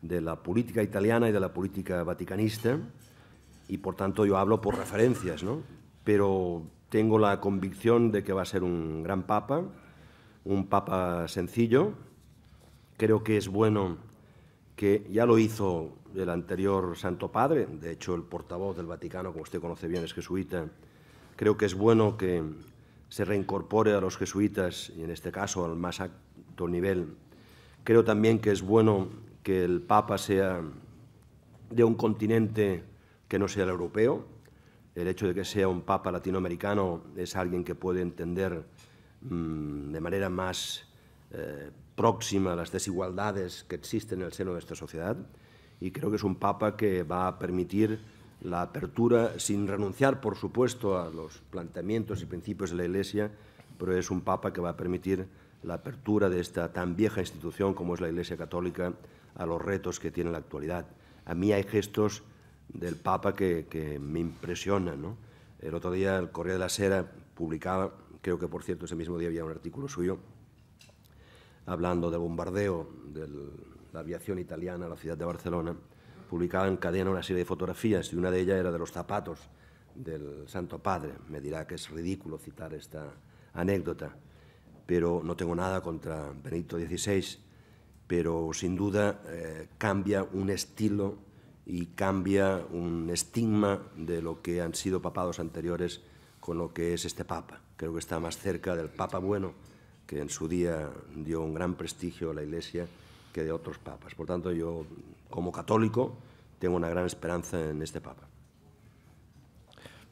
[SPEAKER 3] de la política italiana y de la política vaticanista, y por tanto yo hablo por referencias, ¿no? Pero tengo la convicción de que va a ser un gran papa, un papa sencillo. Creo que es bueno que ya lo hizo el anterior Santo Padre, de hecho el portavoz del Vaticano, como usted conoce bien, es jesuita, Creo que es bueno que se reincorpore a los jesuitas, y en este caso al más alto nivel. Creo también que es bueno que el Papa sea de un continente que no sea el europeo. El hecho de que sea un Papa latinoamericano es alguien que puede entender mm, de manera más eh, próxima las desigualdades que existen en el seno de esta sociedad. Y creo que es un Papa que va a permitir la apertura, sin renunciar, por supuesto, a los planteamientos y principios de la Iglesia, pero es un Papa que va a permitir la apertura de esta tan vieja institución como es la Iglesia Católica a los retos que tiene la actualidad. A mí hay gestos del Papa que, me impresionan. El otro día el Correo de la Sera publicaba, creo que por cierto ese mismo día había un artículo suyo, hablando del bombardeo de la aviación italiana a la ciudad de Barcelona publicaba en cadena una serie de fotografías y una de ellas era de los zapatos del Santo Padre. Me dirá que es ridículo citar esta anécdota, pero no tengo nada contra Benito XVI, pero sin duda eh, cambia un estilo y cambia un estigma de lo que han sido papados anteriores con lo que es este papa. Creo que está más cerca del papa bueno, que en su día dio un gran prestigio a la Iglesia, que de otros papas. Por tanto, yo como católico, tengo una gran esperanza en este Papa.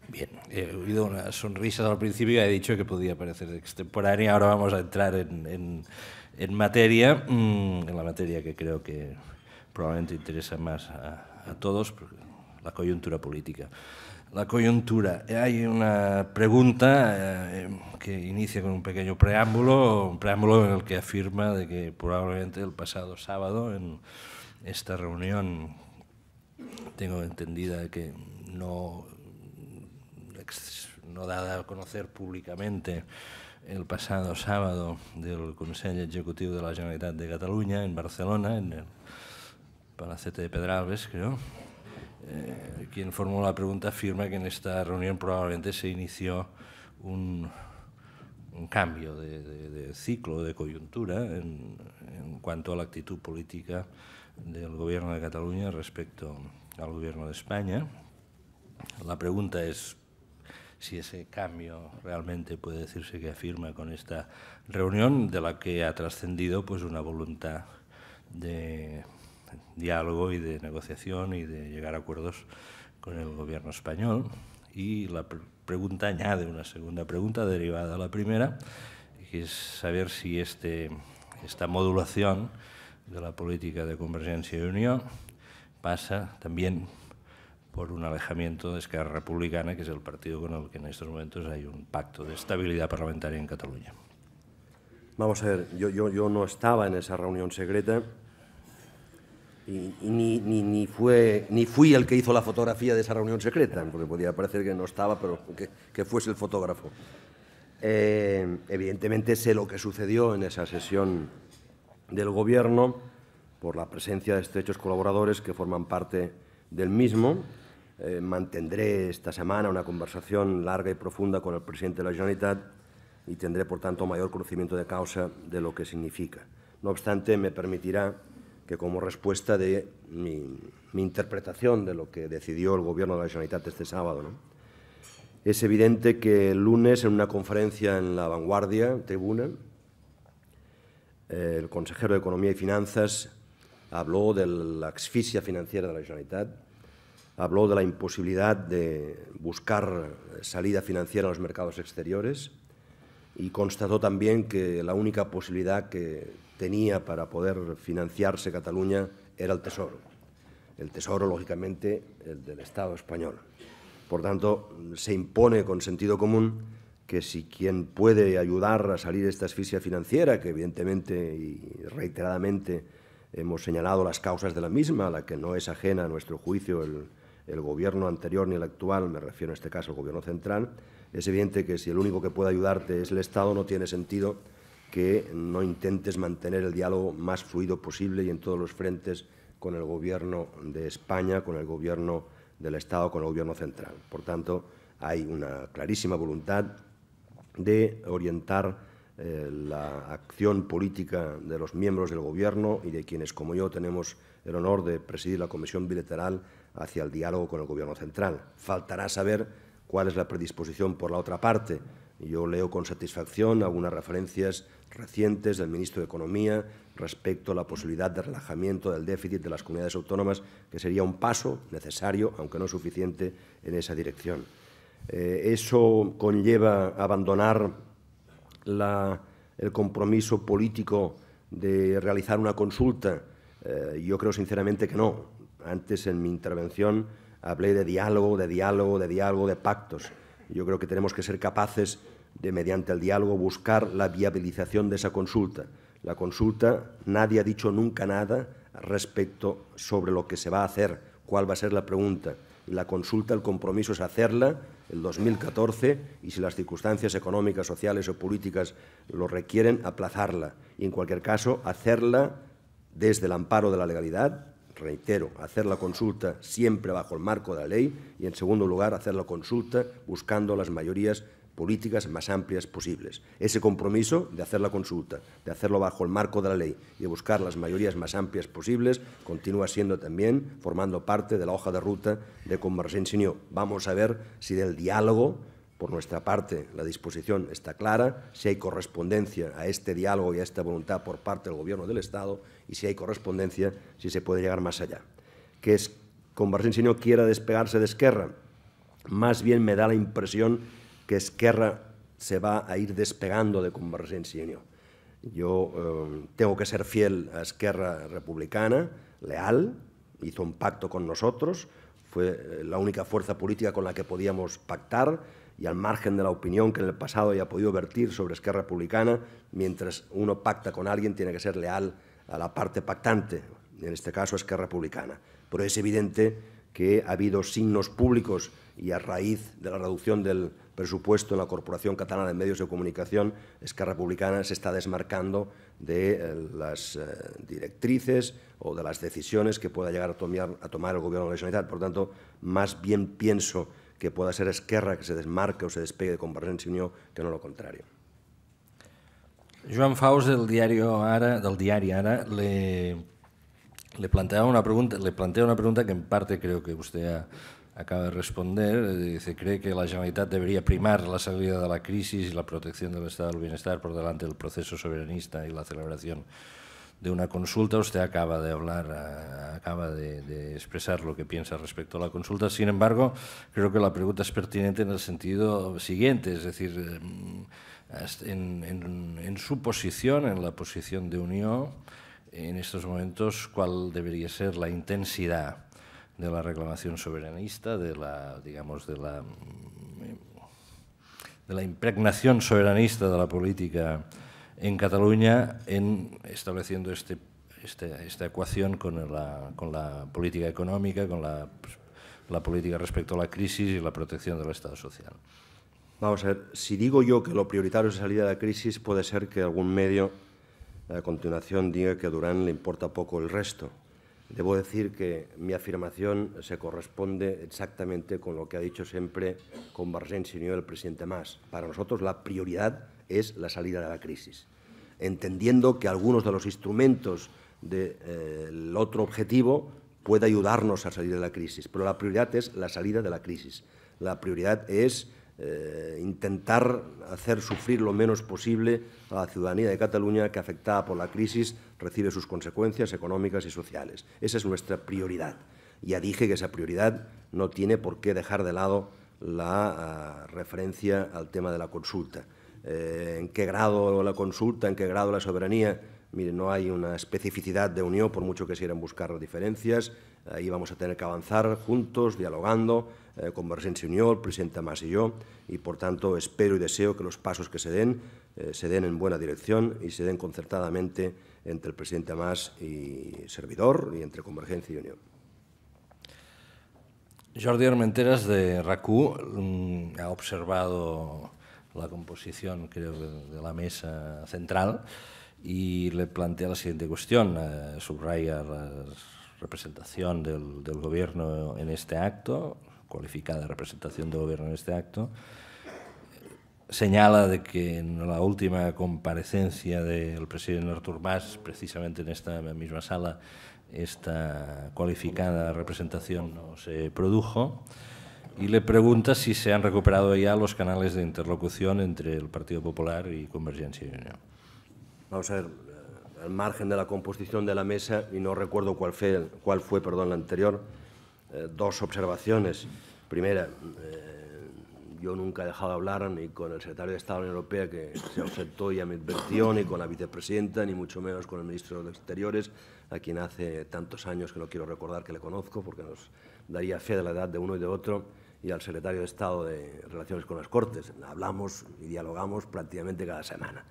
[SPEAKER 3] Bien, he oído una sonrisa
[SPEAKER 4] al principio y he dicho que podía parecer extemporánea. Ahora vamos a entrar en, en, materia, mm, en la materia que creo que probablemente interesa más a, todos, la coyuntura política. La coyuntura. Hay una pregunta eh, que inicia con un pequeño preámbulo, un preámbulo en el que afirma de que probablemente el pasado sábado en esta reunión tengo entendida que no, no dada a conocer públicamente el pasado sábado del Consell Executiu de la Generalitat de Catalunya en Barcelona, en el Palacete de Pedralbes, creo. Eh, quien formó la pregunta afirma que en esta reunión probablemente se inició un, un cambio de, de, de, ciclo, de coyuntura, en, en cuanto a la actitud política del Gobierno de Cataluña respecto al Gobierno de España. La pregunta es si ese cambio realmente puede decirse que afirma con esta reunión de la que ha trascendido pues una voluntad de diálogo y de negociación y de llegar a acuerdos con el gobierno español. Y la pregunta añade una segunda pregunta derivada a la primera, que es saber si este, esta modulación de la política de Convergencia y Unión pasa también por un alejamiento de Esquerra Republicana, que es el partido con el que en estos momentos hay un pacto de estabilidad parlamentaria en Cataluña.
[SPEAKER 3] Vamos a ver, yo, yo, yo no estaba en esa reunión secreta y, ni, fue, ni fui el que hizo la fotografía de esa reunión secreta, porque podía parecer que no estaba, pero que, fuese el fotógrafo. Eh, evidentemente sé lo que sucedió en esa sesión del Gobierno por la presencia de estrechos colaboradores que forman parte del mismo. Eh, mantendré esta semana una conversación larga y profunda con el presidente de la Generalitat y tendré, por tanto, mayor conocimiento de causa de lo que significa. No obstante, me permitirá que como respuesta de mi, interpretación de lo que decidió el Gobierno de la Generalitat este sábado. Es evidente que el lunes, en una conferencia en La Vanguardia, Tribuna, el consejero de Economía y Finanzas habló de la asfixia financiera de la Generalitat, habló de la imposibilidad de buscar salida financiera en los mercados exteriores y constató también que la única posibilidad que tenía para poder financiarse Cataluña era el Tesoro. El Tesoro, lógicamente, el del Estado español. Por tanto, se impone con sentido común que si quien puede ayudar a salir de esta asfixia financiera, que evidentemente y reiteradamente hemos señalado las causas de la misma, la que no es ajena a nuestro juicio el, el gobierno anterior ni el actual, me refiero en este caso al gobierno central, es evidente que si el único que puede ayudarte es el Estado, no tiene sentido que no intentes mantener el diálogo más fluido posible y en todos los frentes con el gobierno de España, con el gobierno del Estado, con el gobierno central. Por tanto, hay una clarísima voluntad de orientar eh, la acción política de los miembros del Gobierno y de quienes, como yo, tenemos el honor de presidir la Comisión Bilateral hacia el diálogo con el Gobierno central. Faltará saber cuál es la predisposición por la otra parte. Yo leo con satisfacción algunas referencias recientes del ministro de Economía respecto a la posibilidad de relajamiento del déficit de las comunidades autónomas, que sería un paso necesario, aunque no suficiente, en esa dirección. Eh, eso conlleva abandonar el compromiso político de realizar una consulta. Eh, yo creo sinceramente que no. Antes en mi intervención hablé de diálogo, de diálogo, de diálogo, de pactos. Yo creo que tenemos que ser capaces de, mediante el diálogo, buscar la viabilización de esa consulta. La consulta, nadie ha dicho nunca nada respecto sobre lo que se va a hacer, cuál va a ser la pregunta. La consulta, el compromiso es hacerla el 2014 y si las circunstancias económicas, sociales o políticas lo requieren, aplazarla y en cualquier caso hacerla desde el amparo de la legalidad, reitero, hacer la consulta siempre bajo el marco de la ley y en segundo lugar hacer la consulta buscando las mayorías políticas más amplias posibles. Ese compromiso de hacer la consulta, de hacerlo bajo el marco de la ley y de buscar las mayorías más amplias posibles continúa siendo también formando parte de la hoja de ruta de Convergencia y Vamos a ver si del diálogo, por nuestra parte, la disposición está clara, si hay correspondencia a este diálogo y a esta voluntad por parte del Gobierno del Estado y si hay correspondencia, si se puede llegar más allá. Que es Convergencia quiera despegarse de Esquerra, más bien me da la impresión que Esquerra se va a ir despegando de Convergencia y Yo eh, tengo que ser fiel a Esquerra Republicana, leal, hizo un pacto con nosotros, fue eh, la única fuerza política con la que podíamos pactar y al margen de la opinión que en el pasado haya podido vertir sobre Esquerra Republicana, mientras uno pacta con alguien tiene que ser leal a la parte pactante, en este caso Esquerra Republicana. Pero es evidente que ha habido signos públicos y a raíz de la reducción del presupuesto en la Corporación Catalana de Medios de Comunicación, Esquerra Republicana se está desmarcando de eh, las eh, directrices o de las decisiones que pueda llegar a tomar, a tomar el Gobierno de la Por tanto, más bien pienso que pueda ser Esquerra que se desmarque o se despegue de Convergència y Unió que no lo contrario.
[SPEAKER 4] Joan Faust, del diario Ara, del diario Ara le, le, planteaba una pregunta, le plantea una pregunta que en parte creo que usted ha acaba de responder, eh, dice, cree que la Generalitat debería primar la salida de la crisis y la protección del Estado del Bienestar por delante del proceso soberanista y la celebración de una consulta. Usted acaba de hablar, eh, acaba de, expresar lo que piensa respecto a la consulta. Sin embargo, creo que la pregunta es pertinente en el sentido siguiente, es decir, eh, en su posición, en la posición de Unión, en estos momentos, ¿cuál debería ser la intensidad? de la reclamación soberanista, de la, digamos, de la, mm, de la impregnación soberanista de la política en Cataluña en estableciendo este, este esta ecuación con la, con la, política económica, con la, pues, la política respecto a la crisis y la protección del
[SPEAKER 3] Estado social. Vamos a ver, si digo yo que lo prioritario es la salida de la crisis, puede ser que algún medio a continuación diga que a Durán le importa poco el resto. Debo decir que mi afirmación se corresponde exactamente con lo que ha dicho siempre con Barzén Señor el presidente Mas. Para nosotros la prioridad es la salida de la crisis, entendiendo que algunos de los instrumentos del eh, otro objetivo puede ayudarnos a salir de la crisis, pero la prioridad es la salida de la crisis. La prioridad es eh, intentar hacer sufrir lo menos posible a la ciudadanía de Cataluña que afectada por la crisis recibe sus consecuencias económicas y sociales. Esa es nuestra prioridad. Ya dije que esa prioridad no tiene por qué dejar de lado la ah, referencia al tema de la consulta. Eh, ¿En qué grado la consulta? ¿En qué grado la soberanía? no hay una especificidad de unión, por mucho que se quieran buscar las diferencias. Ahí vamos a tener que avanzar juntos, dialogando, eh, Convergencia y Unión, el presidente Mas y yo, y por tanto espero y deseo que los pasos que se den eh, se den en buena dirección y se den concertadamente entre el presidente Mas y servidor y entre Convergencia y Unión.
[SPEAKER 4] Jordi Armenteras de RACU mm, ha observado la composición, creo, de la mesa central y le plantea la siguiente cuestión. Eh, subraya la representación del gobierno en este acto, cualificada representación del Gobierno en este acto, señala de que en la última comparecencia del presidente Artur Mas, precisamente en esta misma sala, esta cualificada representación no se produjo y le pregunta si se han recuperado ya los canales de interlocución entre el Partido Popular y Convergencia y Unión.
[SPEAKER 3] Vamos a ver, eh, al margen de la composición de la mesa, y no recuerdo cuál fue, cuál fue perdón, la anterior, eh, dos observaciones. Primera, eh, yo nunca he dejado de hablar ni con el secretario de Estado de la Unión Europea, que se ausentó y mi inversión ni con la vicepresidenta, ni mucho menos con el ministro de Exteriores, a quien hace tantos años que no quiero recordar que le conozco, porque nos daría fe de la edad de uno y de otro, y al secretario de Estado de Relaciones con las Cortes. Hablamos y dialogamos prácticamente cada semana.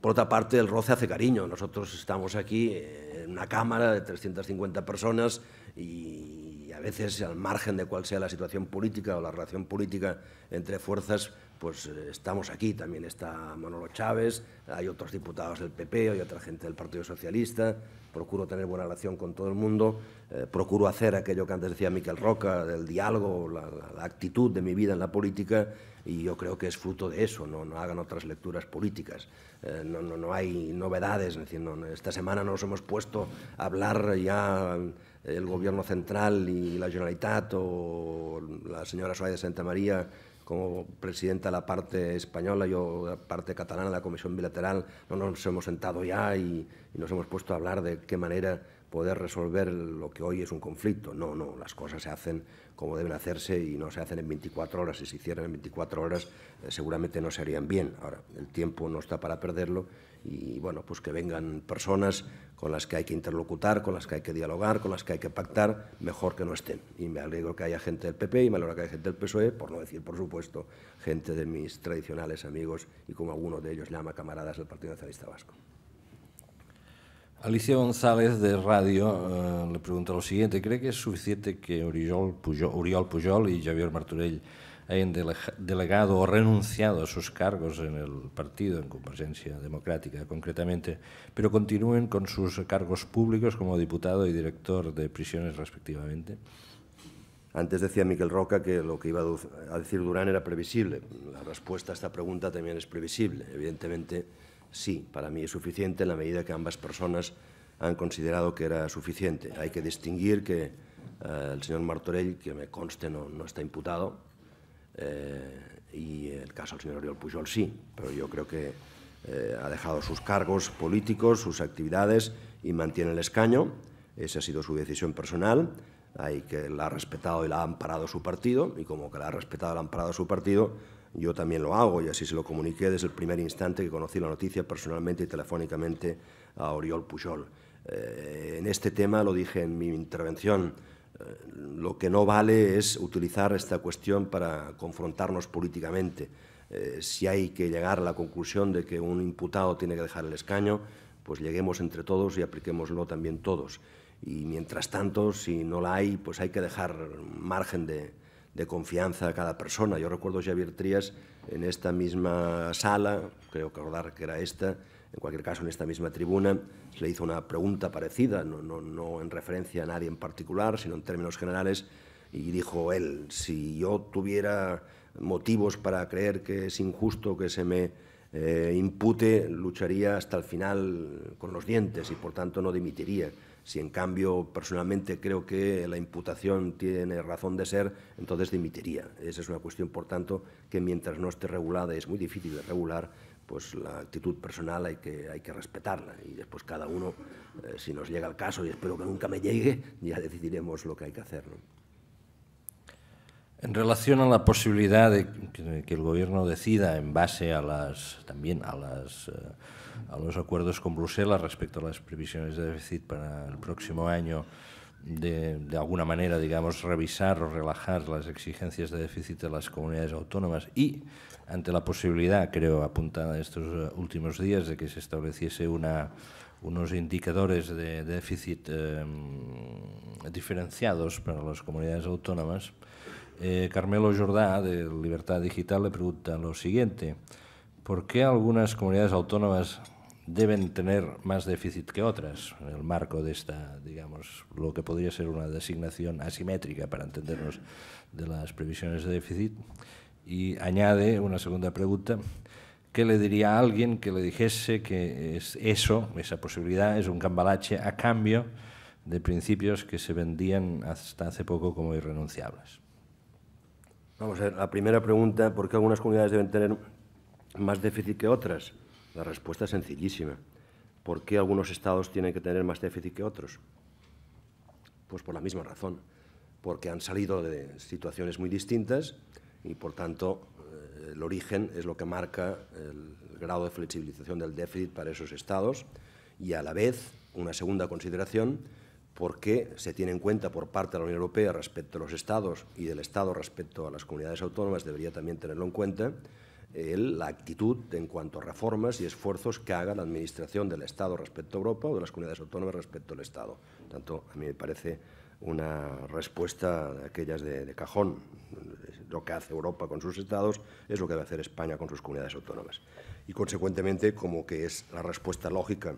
[SPEAKER 3] Por otra parte, el roce hace cariño. Nosotros estamos aquí eh, en una cámara de 350 personas y veces al margen de cuál sea la situación política o la relación política entre fuerzas, pues eh, estamos aquí. También está Manolo Chávez, hay otros diputados del PP, hay otra gente del Partido Socialista. Procuro tener buena relación con todo el mundo. Eh, procuro hacer aquello que antes decía Miquel Roca, del diálogo, la, actitud de mi vida en la política. Y yo creo que es fruto de eso, no, no hagan otras lecturas políticas. Eh, no, no, no, hay novedades. Es no, esta semana nos hemos puesto a hablar ya el gobierno central y la Generalitat o la señora Suárez de Santa María como presidenta de la parte española, yo la parte catalana, la comisión bilateral, no nos hemos sentado ya y, nos hemos puesto a hablar de qué manera poder resolver lo que hoy es un conflicto. No, no, las cosas se hacen como deben hacerse y no se hacen en 24 horas. Si se hicieran en 24 horas, eh, seguramente no se harían bien. Ahora, el tiempo no está para perderlo y bueno, pues que vengan personas con las que hay que interlocutar, con las que hay que dialogar, con las que hay que pactar, mejor que no estén. Y me alegro que haya gente del PP y me alegro que haya gente del PSOE, por no decir, por supuesto, gente de mis tradicionales amigos y como alguno de ellos llama camaradas del Partido Nacionalista Vasco.
[SPEAKER 4] Alicia González de Radio eh, le pregunta lo siguiente, ¿cree que es suficiente que Oriol Pujol, Pujol y Javier Martorell hayan delegado o renunciado a sus cargos en el partido, en Convergencia Democrática concretamente, pero continúen con sus cargos públicos como diputado y director
[SPEAKER 3] de prisiones respectivamente. Antes decía Miquel Roca que lo que iba a decir Durán era previsible. La respuesta a esta pregunta también es previsible. Evidentemente, sí, para mí es suficiente en la medida que ambas personas han considerado que era suficiente. Hay que distinguir que eh, el señor Martorell, que me conste no está imputado, eh, y el caso del señor Oriol Pujol sí, pero yo creo que eh, ha dejado sus cargos políticos, sus actividades y mantiene el escaño. Esa ha sido su decisión personal. Hay que la ha respetado y la ha amparado su partido, y como que la ha respetado y la ha amparado su partido, yo también lo hago y así se lo comuniqué desde el primer instante que conocí la noticia personalmente y telefónicamente a Oriol Pujol. Eh, en este tema, lo dije en mi intervención lo que no vale es utilizar esta cuestión para confrontarnos políticamente. Eh, si hay que llegar a la conclusión de que un imputado tiene que dejar el escaño, pues lleguemos entre todos y apliquémoslo también todos. Y mientras tanto, si no la hay, pues hay que dejar margen de, confianza a cada persona. Yo recuerdo Javier Xavier Trías en esta misma sala, creo recordar que era esta, en cualquier caso, en esta misma tribuna se le hizo una pregunta parecida, no, en referencia a nadie en particular, sino en términos generales, y dijo él, si yo tuviera motivos para creer que es injusto que se me eh, impute, lucharía hasta el final con los dientes y por tanto no dimitiría. Si en cambio personalmente creo que la imputación tiene razón de ser, entonces dimitiría. Esa es una cuestión, por tanto, que mientras no esté regulada, es muy difícil de regular, pues la actitud personal hay que, hay que respetarla y después cada uno, eh, si nos llega el caso, y espero que nunca me llegue, ya decidiremos lo que hay que hacer.
[SPEAKER 4] En relación a la posibilidad de que el gobierno decida en base a las también a las eh, a los acuerdos con Bruselas respecto a las previsiones de déficit para el próximo año de, de alguna manera digamos revisar o relajar las exigencias de déficit de las comunidades autónomas y ante la posibilidad, creo, apuntada estos eh, últimos días de que se estableciese unos indicadores de, déficit em, diferenciados para las comunidades autónomas, eh, Carmelo Jordá, de Libertad Digital, le pregunta lo siguiente. ¿Por qué algunas comunidades autónomas deben tener más déficit que otras en el marco de esta, digamos, lo que podría ser una designación asimétrica, para entendernos, de las previsiones de déficit? Y añade una segunda pregunta, ¿qué le diría a alguien que le dijese que es eso, esa posibilidad, es un cambalache a cambio de principios que se vendían hasta hace poco como irrenunciables?
[SPEAKER 3] Vamos a ver, la primera pregunta, ¿por qué algunas comunidades deben tener más déficit que otras? La respuesta es sencillísima. ¿Por qué algunos estados tienen que tener más déficit que otros? Pues por la misma razón, porque han salido de situaciones muy distintas y por tanto eh, el origen es lo que marca el grado de flexibilización del déficit para esos estados y a la vez una segunda consideración porque se tiene en cuenta por parte de la Unión Europea respecto a los estados y del Estado respecto a las comunidades autónomas, debería también tenerlo en cuenta, eh, la actitud en cuanto a reformas y esfuerzos que haga la Administración del Estado respecto a Europa o de las comunidades autónomas respecto al Estado. Tanto a mí me parece una respuesta de aquellas de cajón lo que hace Europa con sus estados es lo que debe hacer España con sus comunidades autónomas. Y consecuentemente, como que es la respuesta lógica,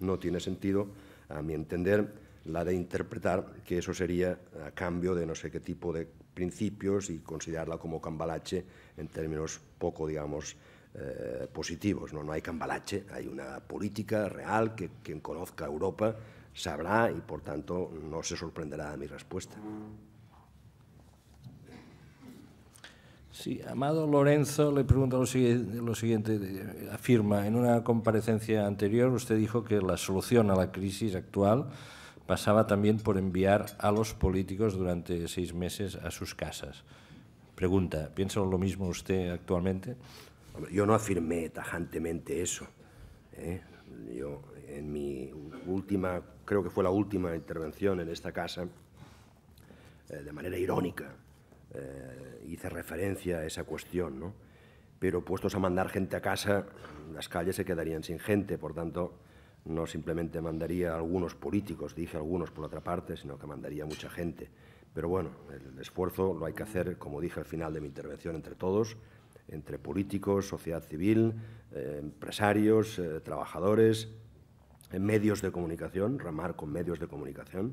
[SPEAKER 3] no tiene sentido, a mi entender, la de interpretar que eso sería a cambio de no sé qué tipo de principios y considerarla como cambalache en términos poco, digamos, eh, positivos. ¿no? no hay cambalache, hay una política real que quien conozca Europa sabrá y por tanto no se sorprenderá de mi respuesta.
[SPEAKER 4] Amado Lorenzo le pregunta lo siguiente, eh, afirma, en una comparecencia anterior usted dijo que la solución a la crisis actual pasaba también por enviar a los políticos durante seis meses a sus casas. Pregunta, ¿piensa
[SPEAKER 3] lo mismo usted actualmente? Yo no afirmé tajantemente eso. ¿eh? Yo en mi última, creo que fue la última intervención en esta casa, eh, de manera irónica, eh, hice referencia a esa cuestión, Pero puestos a mandar gente a casa, las calles se quedarían sin gente, por tanto, no simplemente mandaría a algunos políticos, dije algunos por otra parte, sino que mandaría mucha gente. Pero bueno, el esfuerzo lo hay que hacer, como dije al final de mi intervención, entre todos, entre políticos, sociedad civil, eh, empresarios, eh, trabajadores, medios de comunicación, ramar con medios de comunicación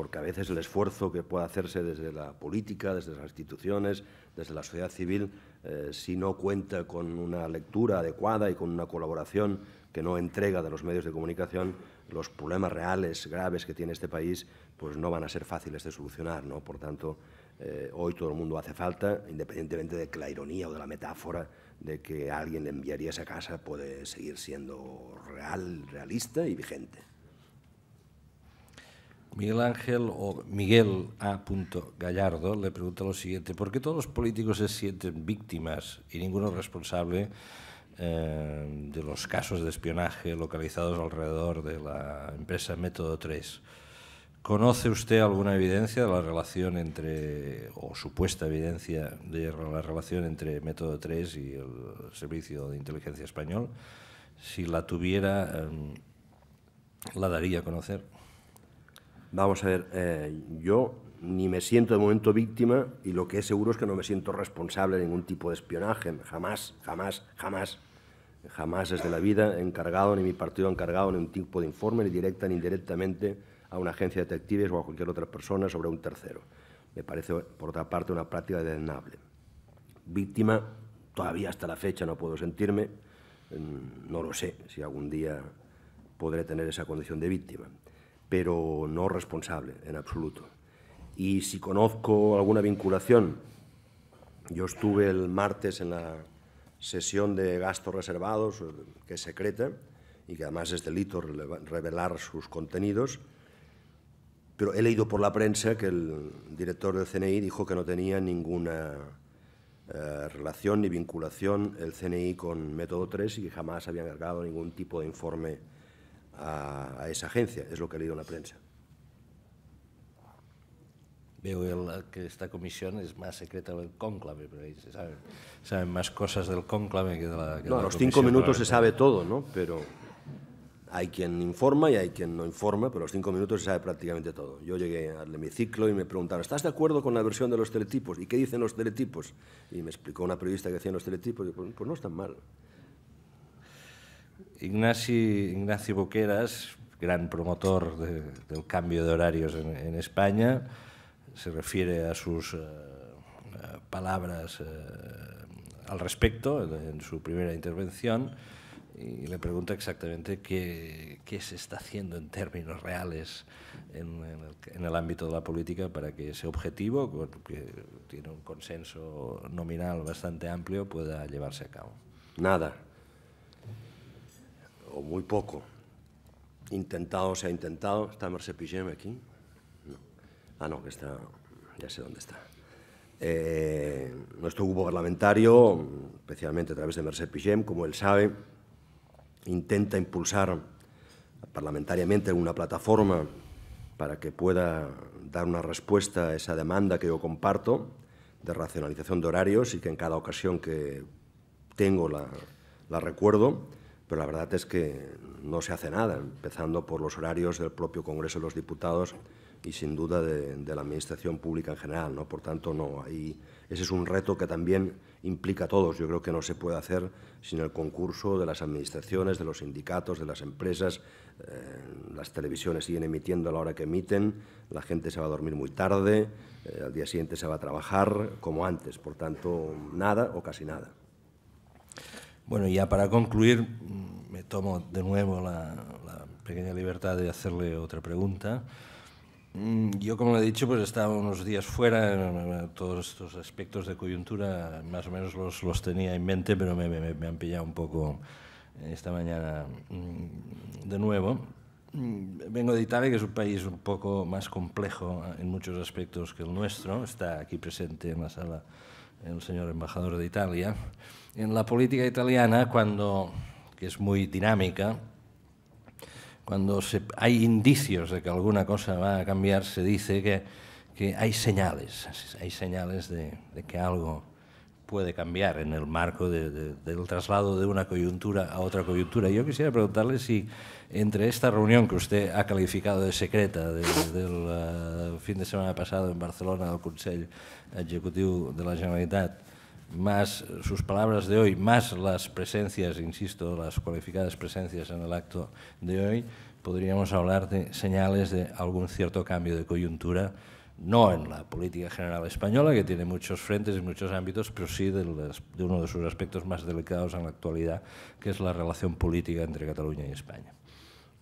[SPEAKER 3] porque a veces el esfuerzo que puede hacerse desde la política, desde las instituciones, desde la sociedad civil, eh, si no cuenta con una lectura adecuada y con una colaboración que no entrega de los medios de comunicación, los problemas reales, graves que tiene este país, pues no van a ser fáciles de solucionar. Por tanto, eh, hoy todo el mundo hace falta, independientemente de que la ironía o de la metáfora de que alguien le enviaría esa casa puede seguir siendo real, realista y vigente.
[SPEAKER 4] Miguel Ángel o Miguel A. Gallardo le pregunta lo siguiente, ¿por qué todos los políticos se sienten víctimas y ninguno responsable eh, de los casos de espionaje localizados alrededor de la empresa Método 3? ¿Conoce usted alguna evidencia de la relación entre, o supuesta evidencia de la relación entre Método 3 y el Servicio de Inteligencia Español? Si la
[SPEAKER 3] tuviera, em, la daría a conocer. Vamos a ver, eh, yo ni me siento de momento víctima y lo que es seguro es que no me siento responsable de ningún tipo de espionaje. Jamás, jamás, jamás, jamás desde la vida he encargado, ni mi partido ha encargado ningún tipo de informe, ni directa ni indirectamente a una agencia de detectives o a cualquier otra persona sobre un tercero. Me parece, por otra parte, una práctica denable. Víctima, todavía hasta la fecha no puedo sentirme. Mm, no lo sé si algún día podré tener esa condición de víctima pero no responsable en absoluto. Y si conozco alguna vinculación, yo estuve el martes en la sesión de gastos reservados, eh, que es secreta, y que además es delito revelar sus contenidos, pero he leído por la prensa que el director del CNI dijo que no tenía ninguna eh, relación ni vinculación el CNI con Método 3 y que jamás había cargado ningún tipo de informe a, esa agencia, es lo que ha leído la prensa.
[SPEAKER 4] Veo que esta comisión es más secreta del cónclave, pero ahí se
[SPEAKER 3] saben, más cosas del cónclave que de la. Que los cinco minutos se sabe todo, ¿no? Pero hay quien informa y hay quien no informa, pero a los cinco minutos se sabe prácticamente todo. Yo llegué al hemiciclo y me preguntaron, ¿estás de acuerdo con la versión de los teletipos? ¿Y qué dicen los teletipos? Y me explicó una periodista que hacían los teletipos, pues no están mal. Ignacio,
[SPEAKER 4] Ignacio Boqueras, gran promotor del cambio de horarios en, España, se refiere a sus eh, palabras eh, al respecto en, su primera intervención y le pregunta exactamente qué, se está haciendo en términos reales en, el, ámbito de la política para que ese objetivo, que tiene un consenso nominal
[SPEAKER 3] bastante amplio, pueda llevarse a cabo. Nada o muy poco. Intentado se ha intentado. ¿Está Marcel Pijem aquí? Ah, no, que está. Ya sé dónde está. Eh, nuestro grupo parlamentario, especialmente a través de Merced Pijem... como él sabe, intenta impulsar parlamentariamente una plataforma para que pueda dar una respuesta a esa demanda que yo comparto de racionalización de horarios y que en cada ocasión que tengo la, la recuerdo pero la verdad es que no se hace nada, empezando por los horarios del propio Congreso de los Diputados y sin duda de, la Administración Pública en general. ¿no? Por tanto, no, ese es un reto que también implica a todos. Yo creo que no se puede hacer sin el concurso de las administraciones, de los sindicatos, de las empresas. Eh, las televisiones siguen emitiendo a la hora que emiten, la gente se va a dormir muy tarde, eh, al día siguiente se va a trabajar como antes. Por tanto, nada o casi nada.
[SPEAKER 4] Bueno, ya para concluir, mm, me tomo de nuevo la, pequeña libertad de hacerle otra pregunta. Mm, yo, como he dicho, pues estaba unos días fuera, eh, eh, todos estos aspectos de coyuntura más o menos los, los tenía en mente, pero me, me, me, han pillado un poco eh, esta mañana mm, de nuevo. Vengo de Italia, que es un país un poco más complejo en muchos aspectos que el nuestro. Está aquí presente en la sala el señor embajador de Italia. en la política italiana, cuando, que es muy dinámica, cuando se, hay indicios de que alguna cosa va a cambiar, se dice que, que hay señales, hay señales de, de, que algo puede cambiar en el marco de, de, del traslado de una coyuntura a otra coyuntura. Yo quisiera preguntarle si entre esta reunión que usted ha calificado de secreta del uh, fin de semana pasado en Barcelona del Consell Executiu de la Generalitat más sus palabras de hoy, más las presencias, insisto, las cualificadas presencias en el acto de hoy, podríamos hablar de señales de algún cierto cambio de coyuntura, no en la política general española, que tiene muchos frentes y muchos ámbitos, pero sí de, uno de sus aspectos más delicados en la actualidad, que es la relación política entre Cataluña y España.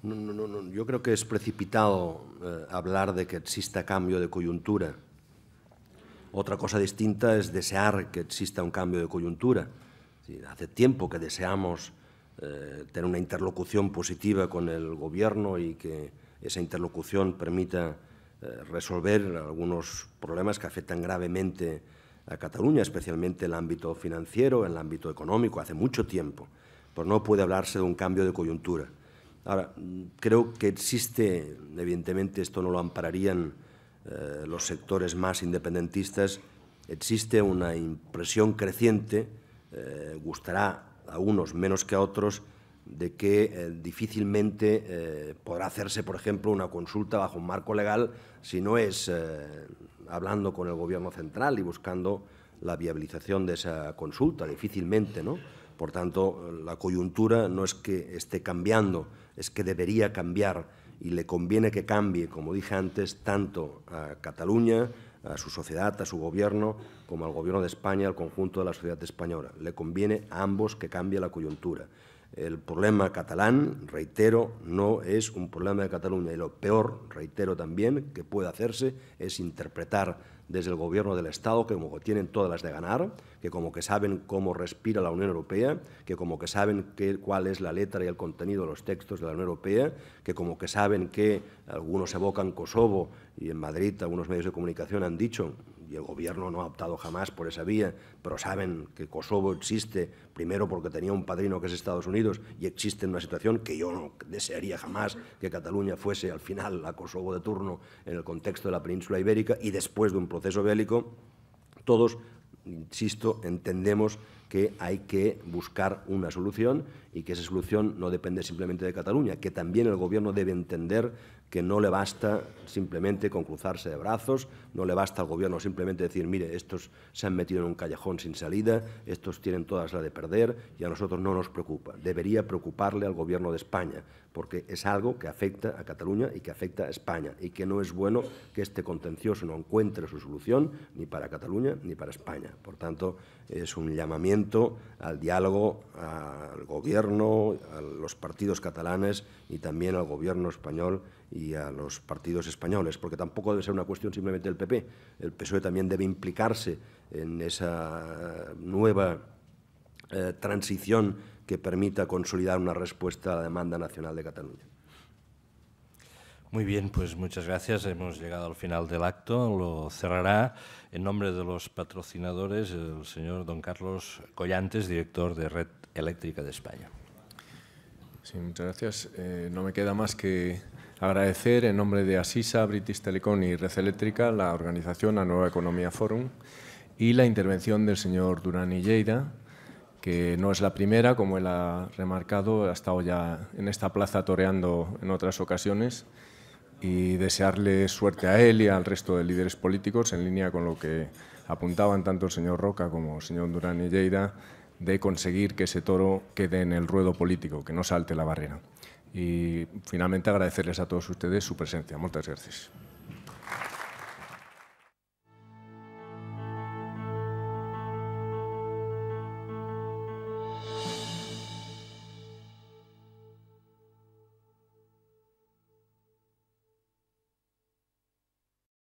[SPEAKER 3] No, no, no, yo creo que es precipitado eh, hablar de que exista cambio de coyuntura otra cosa distinta es desear que exista un cambio de coyuntura. hace tiempo que deseamos eh, tener una interlocución positiva con el Gobierno y que esa interlocución permita eh, resolver algunos problemas que afectan gravemente a Cataluña, especialmente en el ámbito financiero, en el ámbito económico, hace mucho tiempo. Pues no puede hablarse de un cambio de coyuntura. Ahora, creo que existe, evidentemente esto no lo ampararían eh, los sectores más independentistas, existe una impresión creciente, eh, gustará a unos menos que a otros, de que eh, difícilmente podrá hacerse, por ejemplo, una consulta bajo un marco legal si no es hablando con el Gobierno central y buscando la viabilización de esa consulta, difícilmente, ¿no? Por tanto, la coyuntura no es que esté cambiando, es que debería cambiar y le conviene que cambie, como dije antes, tanto a Cataluña, a su sociedad, a su gobierno, como al gobierno de España, al conjunto de la sociedad española. Le conviene a ambos que cambie la coyuntura. El problema catalán, reitero, no es un problema de Cataluña. Y lo peor, reitero también, que puede hacerse es interpretar desde el gobierno del Estado, que como tienen todas las de ganar, que como que saben cómo respira la Unión Europea, que como que saben qué, cuál es la letra y el contenido de los textos de la Unión Europea, que como que saben que algunos evocan Kosovo y en Madrid algunos medios de comunicación han dicho, y el gobierno no ha optado jamás por esa vía, pero saben que Kosovo existe, primero porque tenía un padrino que es Estados Unidos y existe en una situación que yo no desearía jamás que Cataluña fuese al final a Kosovo de turno en el contexto de la península ibérica y después de un proceso bélico, todos insisto, entendemos que hay que buscar una solución y que esa solución no depende simplemente de Cataluña, que también el Gobierno debe entender que no le basta simplemente con cruzarse de brazos, no le basta al Gobierno simplemente decir, mire, estos se han metido en un callejón sin salida, estos tienen todas la de perder y a nosotros no nos preocupa. Debería preocuparle al Gobierno de España, porque es algo que afecta a Cataluña y que afecta a España y que no es bueno que este contencioso no encuentre su solución ni para Cataluña ni para España. Por tanto, es un llamamiento al diálogo al gobierno, a los partidos catalanes y también al gobierno español y a los partidos españoles, porque tampoco debe ser una cuestión simplemente del PP. El PSOE también debe implicarse en esa nueva eh, transición que permita consolidar una respuesta a la demanda nacional de Cataluña.
[SPEAKER 4] Muy bien, pues muchas gracias. Hemos llegado al final del acto. Lo cerrará en nombre de los patrocinadores el señor don Carlos Collantes, director de Red Eléctrica de España. Sí, muchas
[SPEAKER 2] gracias. Eh, no me queda más que agradecer en nombre de Asisa, British Telecom y Red Eléctrica, la organización a Nueva Economía Forum y la intervención del señor Durán y Lleida, que no es la primera, como él ha remarcado, ha estado ya en esta plaza toreando en otras ocasiones y desearle suerte a él y al resto de líderes políticos en línea con lo que apuntaban tanto el señor Roca como el señor Durán y Lleida de conseguir que ese toro quede en el ruedo político, que no salte la barrera. Y finalmente agradecerles a todos ustedes su presencia. Muchas gracias.